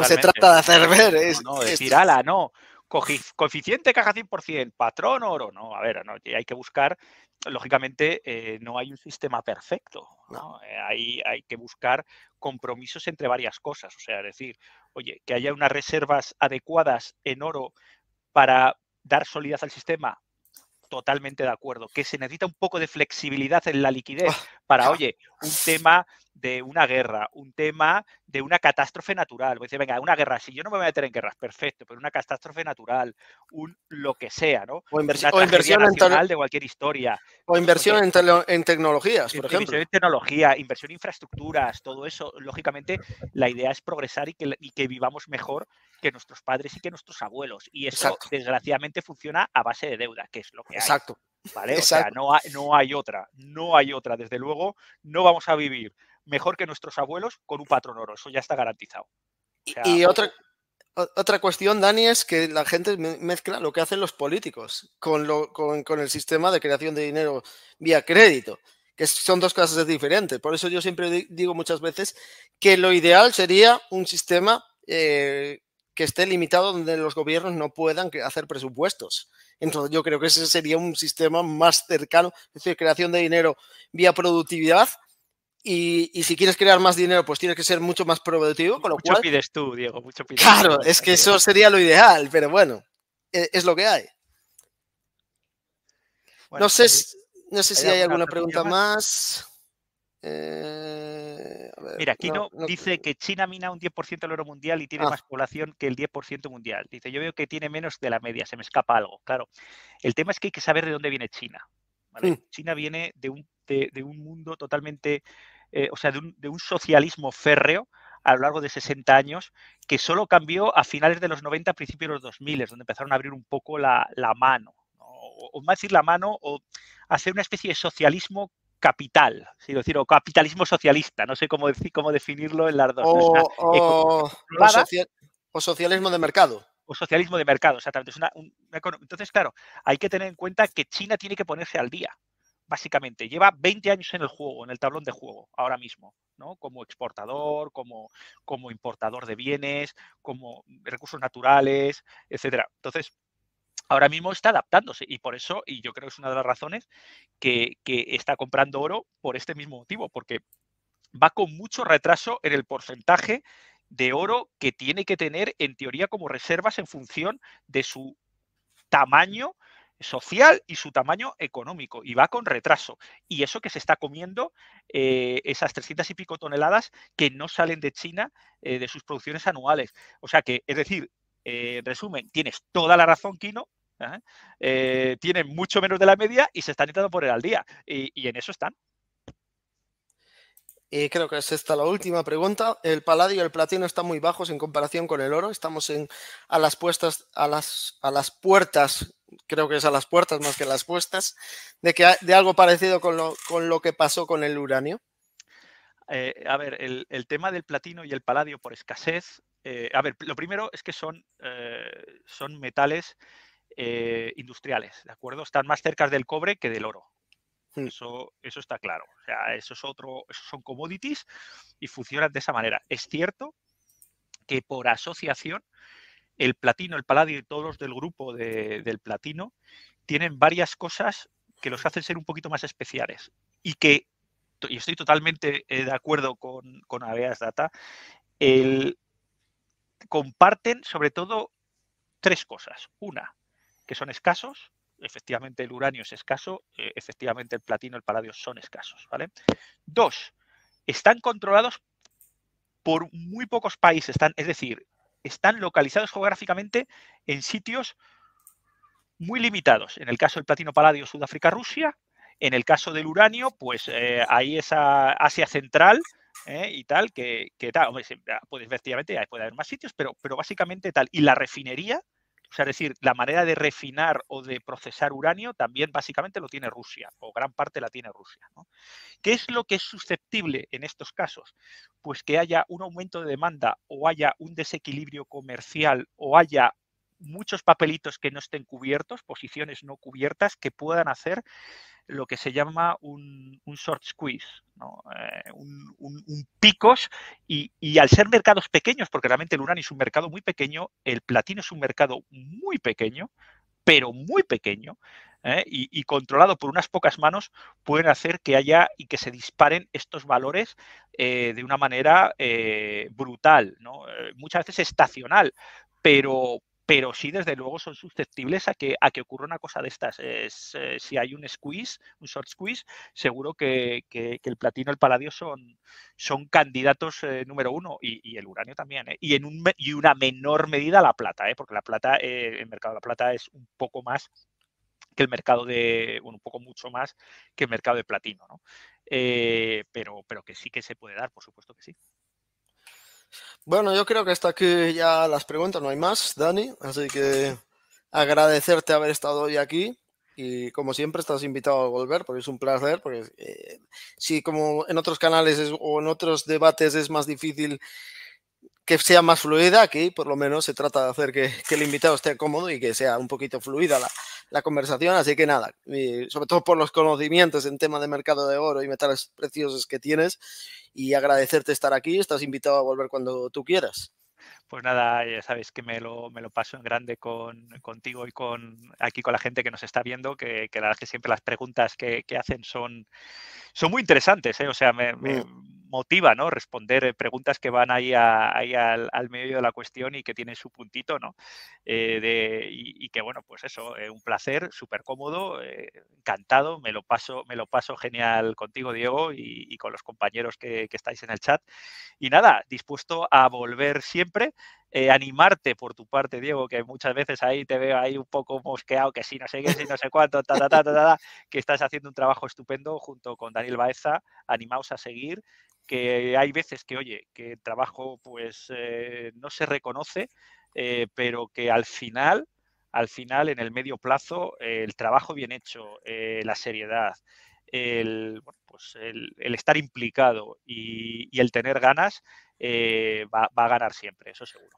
se trata de hacer ver. Es, no, no, no. coeficiente caja 100%, patrón oro, no, a ver, no, hay que buscar, lógicamente eh, no hay un sistema perfecto, ¿no? Eh, hay, que buscar compromisos entre varias cosas, o sea, decir, oye, que haya unas reservas adecuadas en oro para dar solidez al sistema, totalmente de acuerdo, que se necesita un poco de flexibilidad en la liquidez ah. para, ah. oye, un tema de una guerra, un tema de una catástrofe natural. Voy a decir, venga, una guerra, si yo no me voy a meter en guerras, perfecto, pero una catástrofe natural, un lo que sea, ¿no? O, inversión en de cualquier historia. O pues, inversión en, tecnologías, por ejemplo. Inversión en tecnología, inversión en infraestructuras, todo eso. Lógicamente, la idea es progresar y que, y que vivamos mejor que nuestros padres y que nuestros abuelos. Y eso, desgraciadamente, funciona a base de deuda, que es lo que hay. Exacto. O sea, no hay, no hay otra, no hay otra. Desde luego, no vamos a vivir mejor que nuestros abuelos con un patrón oro, eso ya está garantizado. y otra, otra cuestión, Dani, es que la gente mezcla lo que hacen los políticos con, con, el sistema de creación de dinero vía crédito, que son dos cosas diferentes. Por eso yo siempre digo muchas veces que lo ideal sería un sistema eh, que esté limitado donde los gobiernos no puedan hacer presupuestos. Entonces yo creo que ese sería un sistema más cercano, es decir, creación de dinero vía productividad. Y, si quieres crear más dinero, pues tienes que ser mucho más productivo, con lo mucho cual... pides tú, Diego, mucho Claro, es que eso sería lo ideal, pero bueno, e-, es, lo que hay. no, sé, no sé si hay alguna pregunta más. Eh, Mira, aquí no, dice que China mina un 10% del oro mundial y tiene ah. más población que el 10% mundial. Dice, yo veo que tiene menos de la media, se me escapa algo. Claro, el tema es que hay que saber de dónde viene China. China viene de un, de, un mundo totalmente, eh, o sea, de un, socialismo férreo a lo largo de 60 años, que solo cambió a finales de los 90, principios de los 2000, donde empezaron a abrir un poco la, mano, o, o, más decir la mano, o hacer una especie de socialismo capital, si decir, o capitalismo socialista, no sé cómo, decir, cómo definirlo en las dos. O, socialismo de mercado. O socialismo de mercado, exactamente. Es una, entonces, claro, hay que tener en cuenta que China tiene que ponerse al día, básicamente. Lleva 20 años en el juego, en el tablón de juego, ahora mismo. ¿no? como exportador, como, como importador de bienes, como recursos naturales, etcétera. Entonces, ahora mismo está adaptándose y por eso, y yo creo que es una de las razones que, está comprando oro por este mismo motivo, porque va con mucho retraso en el porcentaje de oro que tiene que tener en teoría como reservas en función de su tamaño social y su tamaño económico y va con retraso. Y eso que se está comiendo eh, esas 300 y pico toneladas que no salen de China eh, de sus producciones anuales. O sea que, es decir, eh, en resumen, tienes toda la razón, Kino, eh, tienen mucho menos de la media y se están intentando poner al día. Y, en eso están. Y creo que es esta la última pregunta. El paladio y el platino están muy bajos en comparación con el oro. Estamos a las puestas, a las, a las puertas, creo que es a las puertas más que a las puestas, de que de algo parecido con lo, que pasó con el uranio. Eh, a ver, el, tema del platino y el paladio por escasez. Eh, a ver, lo primero es que son metales eh, industriales, ¿de acuerdo? Están más cerca del cobre que del oro. Eso, eso está claro. O sea, eso es otro, esos son commodities y funcionan de esa manera. Es cierto que por asociación el platino, el paladio y todos los del grupo del platino tienen varias cosas que los hacen ser un poquito más especiales y que, y estoy totalmente eh, de acuerdo con, con Data, comparten sobre todo tres cosas. Una, que son escasos, efectivamente el uranio es escaso, eh, efectivamente el platino, el paladio son escasos, ¿vale? Dos, están controlados por muy pocos países, es decir, están localizados geográficamente en sitios muy limitados. En el caso del platino paladio, Sudáfrica, Rusia. En el caso del uranio, pues eh, ahí esa Asia Central ¿eh? y tal, que, tal, pues, efectivamente puede haber más sitios, pero, pero básicamente tal. Y la refinería, o sea, es decir, la manera de refinar o de procesar uranio también básicamente lo tiene Rusia, o gran parte la tiene Rusia. ¿Qué es lo que es susceptible en estos casos? Pues que haya un aumento de demanda o haya un desequilibrio comercial o haya muchos papelitos que no estén cubiertos, posiciones no cubiertas, que puedan hacer lo que se llama un, short squeeze, eh, un, picos, y, al ser mercados pequeños, porque realmente el uranio es un mercado muy pequeño, el platino es un mercado muy pequeño, pero muy pequeño, ¿eh? y, controlado por unas pocas manos, pueden hacer que haya y que se disparen estos valores eh, de una manera brutal, muchas veces estacional, pero, pero sí, desde luego, son susceptibles a que, a que ocurra una cosa de estas. Eh, si hay un squeeze, un short squeeze, seguro que, el platino y el paladio son, candidatos eh, número uno y, el uranio también. ¿eh? Y en un, una menor medida la plata, porque la plata, el mercado de la plata es un poco más que el mercado de, un poco mucho más que el mercado de platino, pero, pero que sí que se puede dar, por supuesto que sí. Bueno, yo creo que hasta aquí ya las preguntas, no hay más, Dani, así que agradecerte haber estado hoy aquí y como siempre estás invitado a volver porque es un placer, porque eh, si como en otros canales o en otros debates es más difícil que sea más fluida. Aquí, por lo menos, se trata de hacer que, el invitado esté cómodo y que sea un poquito fluida la, conversación. Así que nada, y sobre todo por los conocimientos en tema de mercado de oro y metales preciosos que tienes. Y agradecerte estar aquí. Estás invitado a volver cuando tú quieras. Pues nada, ya sabéis que me lo, me lo paso en grande con, contigo y con aquí con la gente que nos está viendo, que, que la verdad es que siempre las preguntas que, hacen son, son muy interesantes, ¿eh? o sea, me, mm motiva, ¿no? Responder eh, preguntas que van ahí, a, ahí al, medio de la cuestión y que tienen su puntito, ¿no? Eh, de, y, que, bueno, pues eso, es eh, un placer, súper cómodo, encantado, me lo, paso, me lo paso genial contigo, Diego, y, con los compañeros que, estáis en el chat. Y nada, dispuesto a volver siempre. animarte por tu parte, Diego, que muchas veces ahí te veo ahí un poco mosqueado, que sí, no sé qué, si no sé cuánto, ta, ta, ta, ta, ta que estás haciendo un trabajo estupendo junto con Daniel Baeza. Animaos a seguir que hay veces que, oye, que el trabajo pues eh, no se reconoce, eh, pero que al final, al final, en el medio plazo, el trabajo bien hecho, eh, la seriedad, el, pues el, estar implicado y, el tener ganas va, a ganar siempre, eso seguro.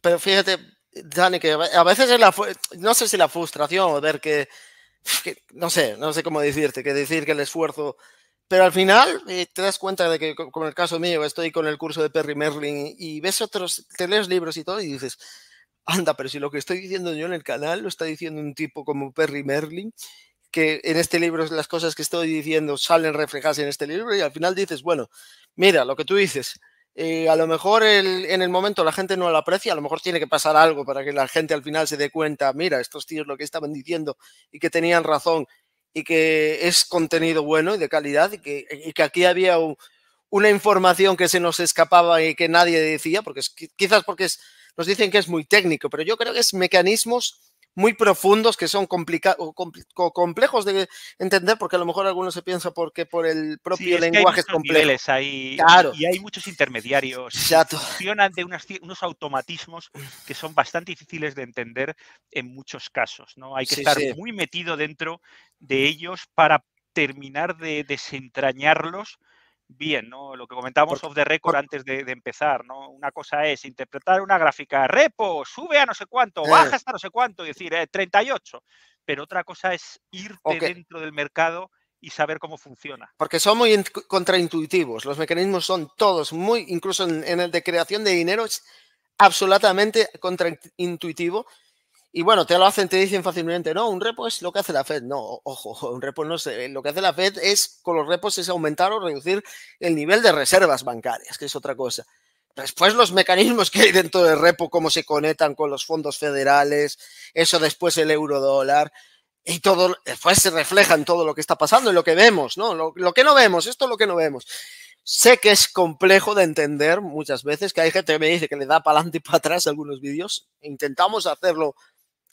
Pero fíjate, Dani, que a veces la, no sé si la frustración, o ver que, no sé, no sé cómo decirte, que decir que el esfuerzo pero al final eh, te das cuenta de que, como en el caso mío, estoy con el curso de Perry Merlin y ves otros, te lees libros y todo y dices, anda, pero si lo que estoy diciendo yo en el canal lo está diciendo un tipo como Perry Merlin, que en este libro las cosas que estoy diciendo salen reflejadas en este libro y al final dices, bueno, mira, lo que tú dices, eh, a lo mejor en el momento la gente no lo aprecia, a lo mejor tiene que pasar algo para que la gente al final se dé cuenta, mira, estos tíos lo que estaban diciendo y que tenían razón y que es contenido bueno y de calidad y que, que aquí había una información que se nos escapaba y que nadie decía, porque quizás porque nos dicen que es muy técnico, pero yo creo que es mecanismos muy profundos que son complicados, complejos de entender, porque a lo mejor algunos se piensa porque por el propio lenguaje es complejo. Y hay muchos intermediarios. Que funcionan de unos automatismos que son bastante difíciles de entender en muchos casos. ¿no? Hay que estar muy metido dentro de ellos para terminar de desentrañarlos bien, ¿no? Lo que comentábamos off the record antes de, empezar, ¿no? Una cosa es interpretar una gráfica, repo, sube a no sé cuánto, baja eh. hasta no sé cuánto, y decir, 38. Eh, pero otra cosa es irte dentro del mercado y saber cómo funciona. Porque son muy contraintuitivos. Los mecanismos son todos muy, incluso en el de creación de dinero, es absolutamente contraintuitivo y bueno, te lo hacen, te dicen fácilmente, no, un repo es lo que hace la Fed. No, ojo, un repo no sé lo que hace la Fed es, con los repos, es aumentar o reducir el nivel de reservas bancarias, que es otra cosa. Después los mecanismos que hay dentro del repo, cómo se conectan con los fondos federales, eso después el euro dólar, y todo, después se refleja en todo lo que está pasando, en lo que vemos, ¿no? Lo, lo que no vemos, esto es lo que no vemos. Sé que es complejo de entender muchas veces, que hay gente que me dice que le da para adelante y para atrás algunos vídeos. Intentamos hacerlo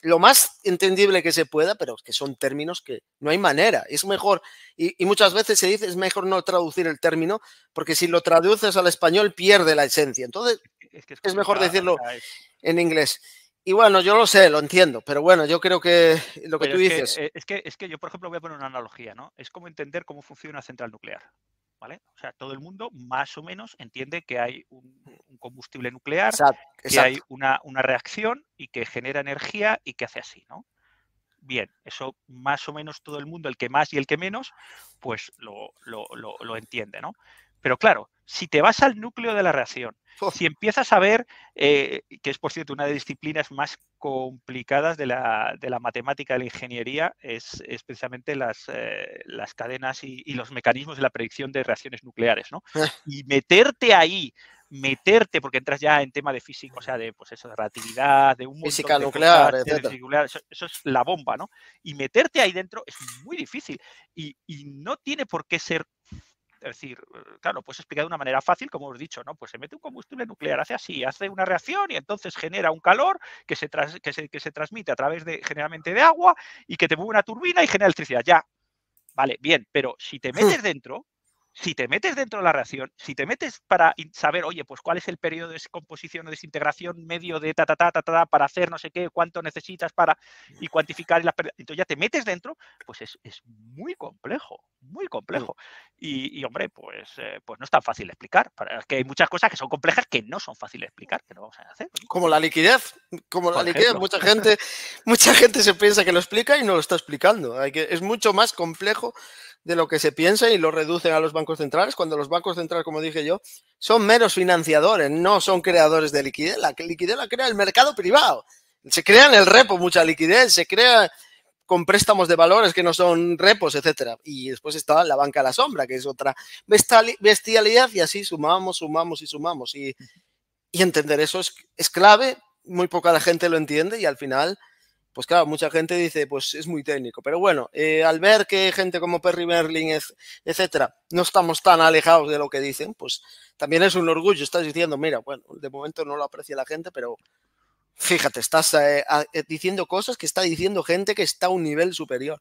lo más entendible que se pueda, pero que son términos que no hay manera. Es mejor, y, muchas veces se dice, es mejor no traducir el término, porque si lo traduces al español pierde la esencia. Entonces, es, mejor decirlo en inglés. Y bueno, yo lo sé, lo entiendo, pero bueno, yo creo que lo que tú dices... Eh, es, que, es que yo, por ejemplo, voy a poner una analogía, ¿no? Es como entender cómo funciona una central nuclear. ¿vale? O sea, todo el mundo más o menos entiende que hay un, mm. combustible nuclear, que hay una, reacción y que genera energía y que hace así, ¿no? Bien, eso más o menos todo el mundo, el que más y el que menos, pues lo, lo entiende, ¿no? Pero claro, si te vas al núcleo de la reacción, oh. si empiezas a ver, eh, que es por cierto una de las disciplinas más complicadas de la, de la matemática, de la ingeniería, es, especialmente precisamente las, eh, las cadenas y, los mecanismos de la predicción de reacciones nucleares, ¿no? Eh. Y meterte ahí, meterte, porque entras ya en tema de física, o sea, de pues eso, de relatividad, de un montón nuclear, etcétera, eso, eso, es la bomba, ¿no? Y meterte ahí dentro es muy difícil y, y no tiene por qué ser es decir, eh, claro, pues explicar de una manera fácil, como os he dicho, ¿no? Pues se mete un combustible nuclear, hace así, hace una reacción y entonces genera un calor que se, que se, que se transmite a través de, generalmente de agua, y que te mueve una turbina y genera electricidad. Ya. Vale, bien, pero si te hmm. metes dentro, si te metes dentro de la reacción, si te metes para saber, oye, pues cuál es el periodo de descomposición o desintegración medio de ta, ta, ta, ta, ta, para hacer no sé qué, cuánto necesitas para y cuantificar, las, la, entonces ya te metes dentro, pues es, es muy complejo, muy complejo. Mm. Y, hombre, pues, eh, pues no es tan fácil explicar. Es que hay muchas cosas que son complejas que no son fáciles de explicar, que no vamos a hacer. Como la liquidez, como la liquidez, mucha gente, mucha gente se piensa que lo explica y no lo está explicando. Hay que, es mucho más complejo de lo que se piensa y lo reducen a los bancos centrales, cuando los bancos centrales, como dije yo, son meros financiadores, no son creadores de liquidez. La liquidez la crea el mercado privado. Se crea en el repo mucha liquidez, se crea con préstamos de valores que no son repos, etcétera. Y después está la banca a la sombra, que es otra bestialidad, y así sumamos, sumamos y sumamos. Y, entender eso es, es clave, muy poca gente lo entiende y al final pues claro, mucha gente dice, pues es muy técnico. Pero bueno, eh, al ver que gente como Perry Merlin, etcétera, no estamos tan alejados de lo que dicen, pues también es un orgullo. Estás diciendo, mira, bueno, de momento no lo aprecia la gente, pero fíjate, estás eh, eh, diciendo cosas que está diciendo gente que está a un nivel superior.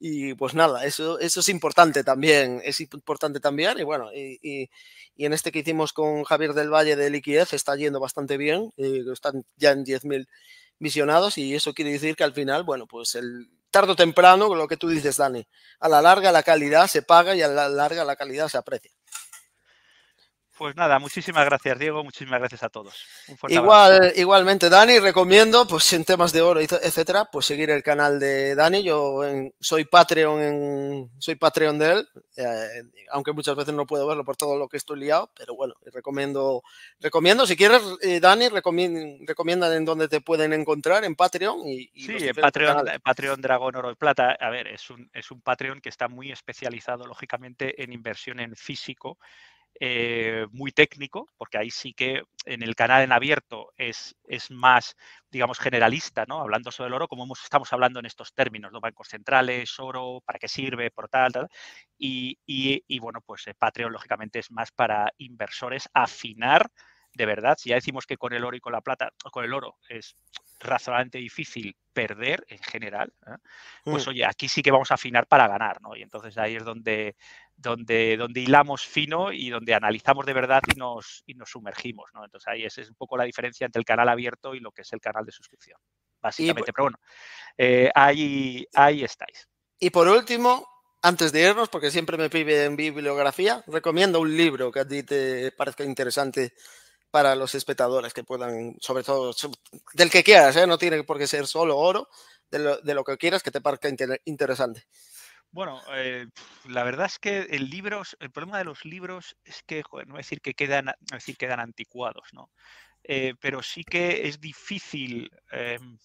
Y pues nada, eso, eso es importante también, es importante también. Y bueno, y, en este que hicimos con Javier del Valle de Liquidez está yendo bastante bien, están ya en 10.000 visionados y eso quiere decir que al final, bueno, pues el tarde o temprano, lo que tú dices, Dani, a la larga la calidad se paga y a la larga la calidad se aprecia. Pues nada, muchísimas gracias Diego, muchísimas gracias a todos. Igual, igualmente Dani, recomiendo pues en temas de oro, etcétera, pues seguir el canal de Dani. Yo soy Patreon, soy Patreon de él, eh, aunque muchas veces no puedo verlo por todo lo que estoy liado, pero bueno, recomiendo, recomiendo. Si quieres eh, Dani, recomiendan en dónde te pueden encontrar en Patreon sí, en Patreon, Dragón Oro y Plata. A ver, es un es un Patreon que está muy especializado lógicamente en inversión en físico eh, muy técnico, porque ahí sí que en el canal en abierto es, es más, digamos, generalista, ¿no? Hablando sobre el oro, como estamos hablando en estos términos, los Bancos centrales, oro, para qué sirve, por tal, tal. Y, bueno, pues eh, Patreon, lógicamente, es más para inversores afinar de verdad, si ya decimos que con el oro y con la plata, o con el oro es razonablemente difícil perder en general, ¿eh? pues mm. oye, aquí sí que vamos a afinar para ganar, ¿no? Y entonces ahí es donde, donde, hilamos fino y donde analizamos de verdad y nos, sumergimos. Entonces ahí esa es un poco la diferencia entre el canal abierto y lo que es el canal de suscripción, básicamente. Pero bueno, eh, ahí, estáis. Y por último, antes de irnos, porque siempre me piden bibliografía, recomiendo un libro que a ti te parezca interesante para los espectadores que puedan, sobre todo, del que quieras, ¿eh? no tiene por qué ser solo oro, de lo, que quieras que te parezca interesante. Bueno, eh, la verdad es que el libros, el problema de los libros es que, joder, no voy a decir que quedan, quedan anticuados, ¿no? Eh, pero sí que es difícil em,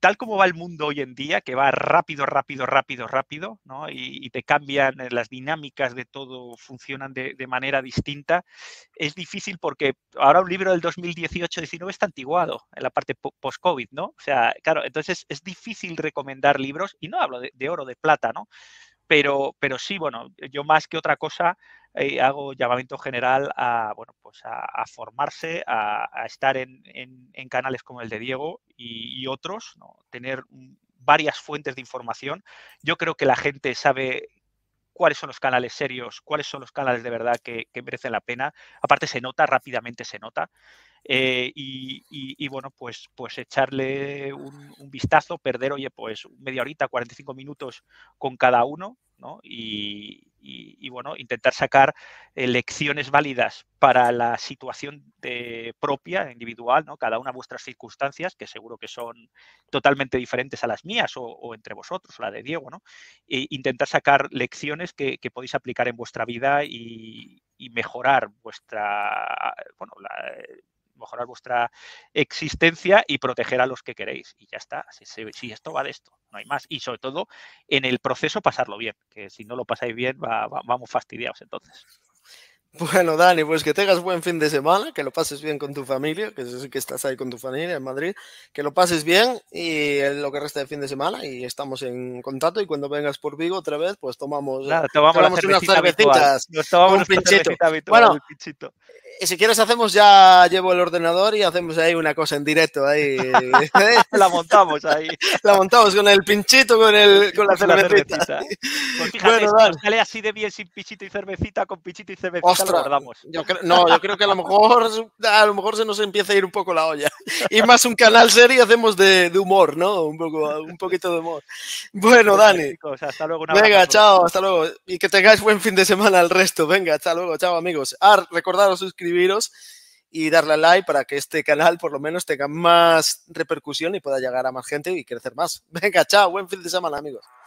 tal como va el mundo hoy en día, que va rápido, rápido, rápido, rápido, ¿no? y, te cambian eh, las dinámicas de todo, funcionan de, manera distinta, es difícil porque ahora un libro del 2018-19 está antiguado en la parte post-COVID, ¿no? O sea, claro, entonces es difícil recomendar libros, y no hablo de, de oro, de plata, ¿no? Pero, pero sí, bueno, yo más que otra cosa eh, hago llamamiento general a, bueno, pues a, formarse, a, estar en, canales como el de Diego y, otros, tener varias fuentes de información. Yo creo que la gente sabe cuáles son los canales serios, cuáles son los canales de verdad que, merecen la pena. Aparte se nota, rápidamente se nota. Eh, y, bueno, pues, pues echarle un, vistazo, perder, oye, pues media horita, 45 minutos con cada uno y, bueno, intentar sacar eh, lecciones válidas para la situación de, propia, individual, ¿no? cada una de vuestras circunstancias, que seguro que son totalmente diferentes a las mías o, entre vosotros, la de Diego, ¿no? E intentar sacar lecciones que, podéis aplicar en vuestra vida y, mejorar vuestra, bueno, mejorar vuestra existencia y proteger a los que queréis. Y ya está, si, esto va de esto, no hay más. Y sobre todo, en el proceso pasarlo bien, que si no lo pasáis bien, vamos fastidiados entonces. Bueno, Dani, pues que tengas buen fin de semana, que lo pases bien con tu familia, que que estás ahí con tu familia en Madrid, que lo pases bien y lo que resta de fin de semana y estamos en contacto y cuando vengas por Vigo otra vez, pues tomamos, claro, tomamos, Nos tomamos un pinchito. Eh, si quieres hacemos ya, llevo el ordenador y hacemos ahí una cosa en directo. Ahí. la montamos ahí. La montamos con el pinchito, con, el, con la cervecita. Pues bueno, sale así de bien sin pinchito y cervecita, con pinchito y cervecita guardamos. no, yo creo que a lo, mejor, a lo mejor se nos empieza a ir un poco la olla. Y más un canal serio hacemos de, humor, ¿no? Un, poco, un poquito de humor. Bueno, pues Dani. hasta luego. venga, chao, hasta luego. Y que tengáis buen fin de semana al resto. Venga, hasta luego. Chao, amigos. Ah, recordaros suscribiros suscribiros y darle a like para que este canal por lo menos tenga más repercusión y pueda llegar a más gente y crecer más. Venga, chao, buen fin de semana amigos.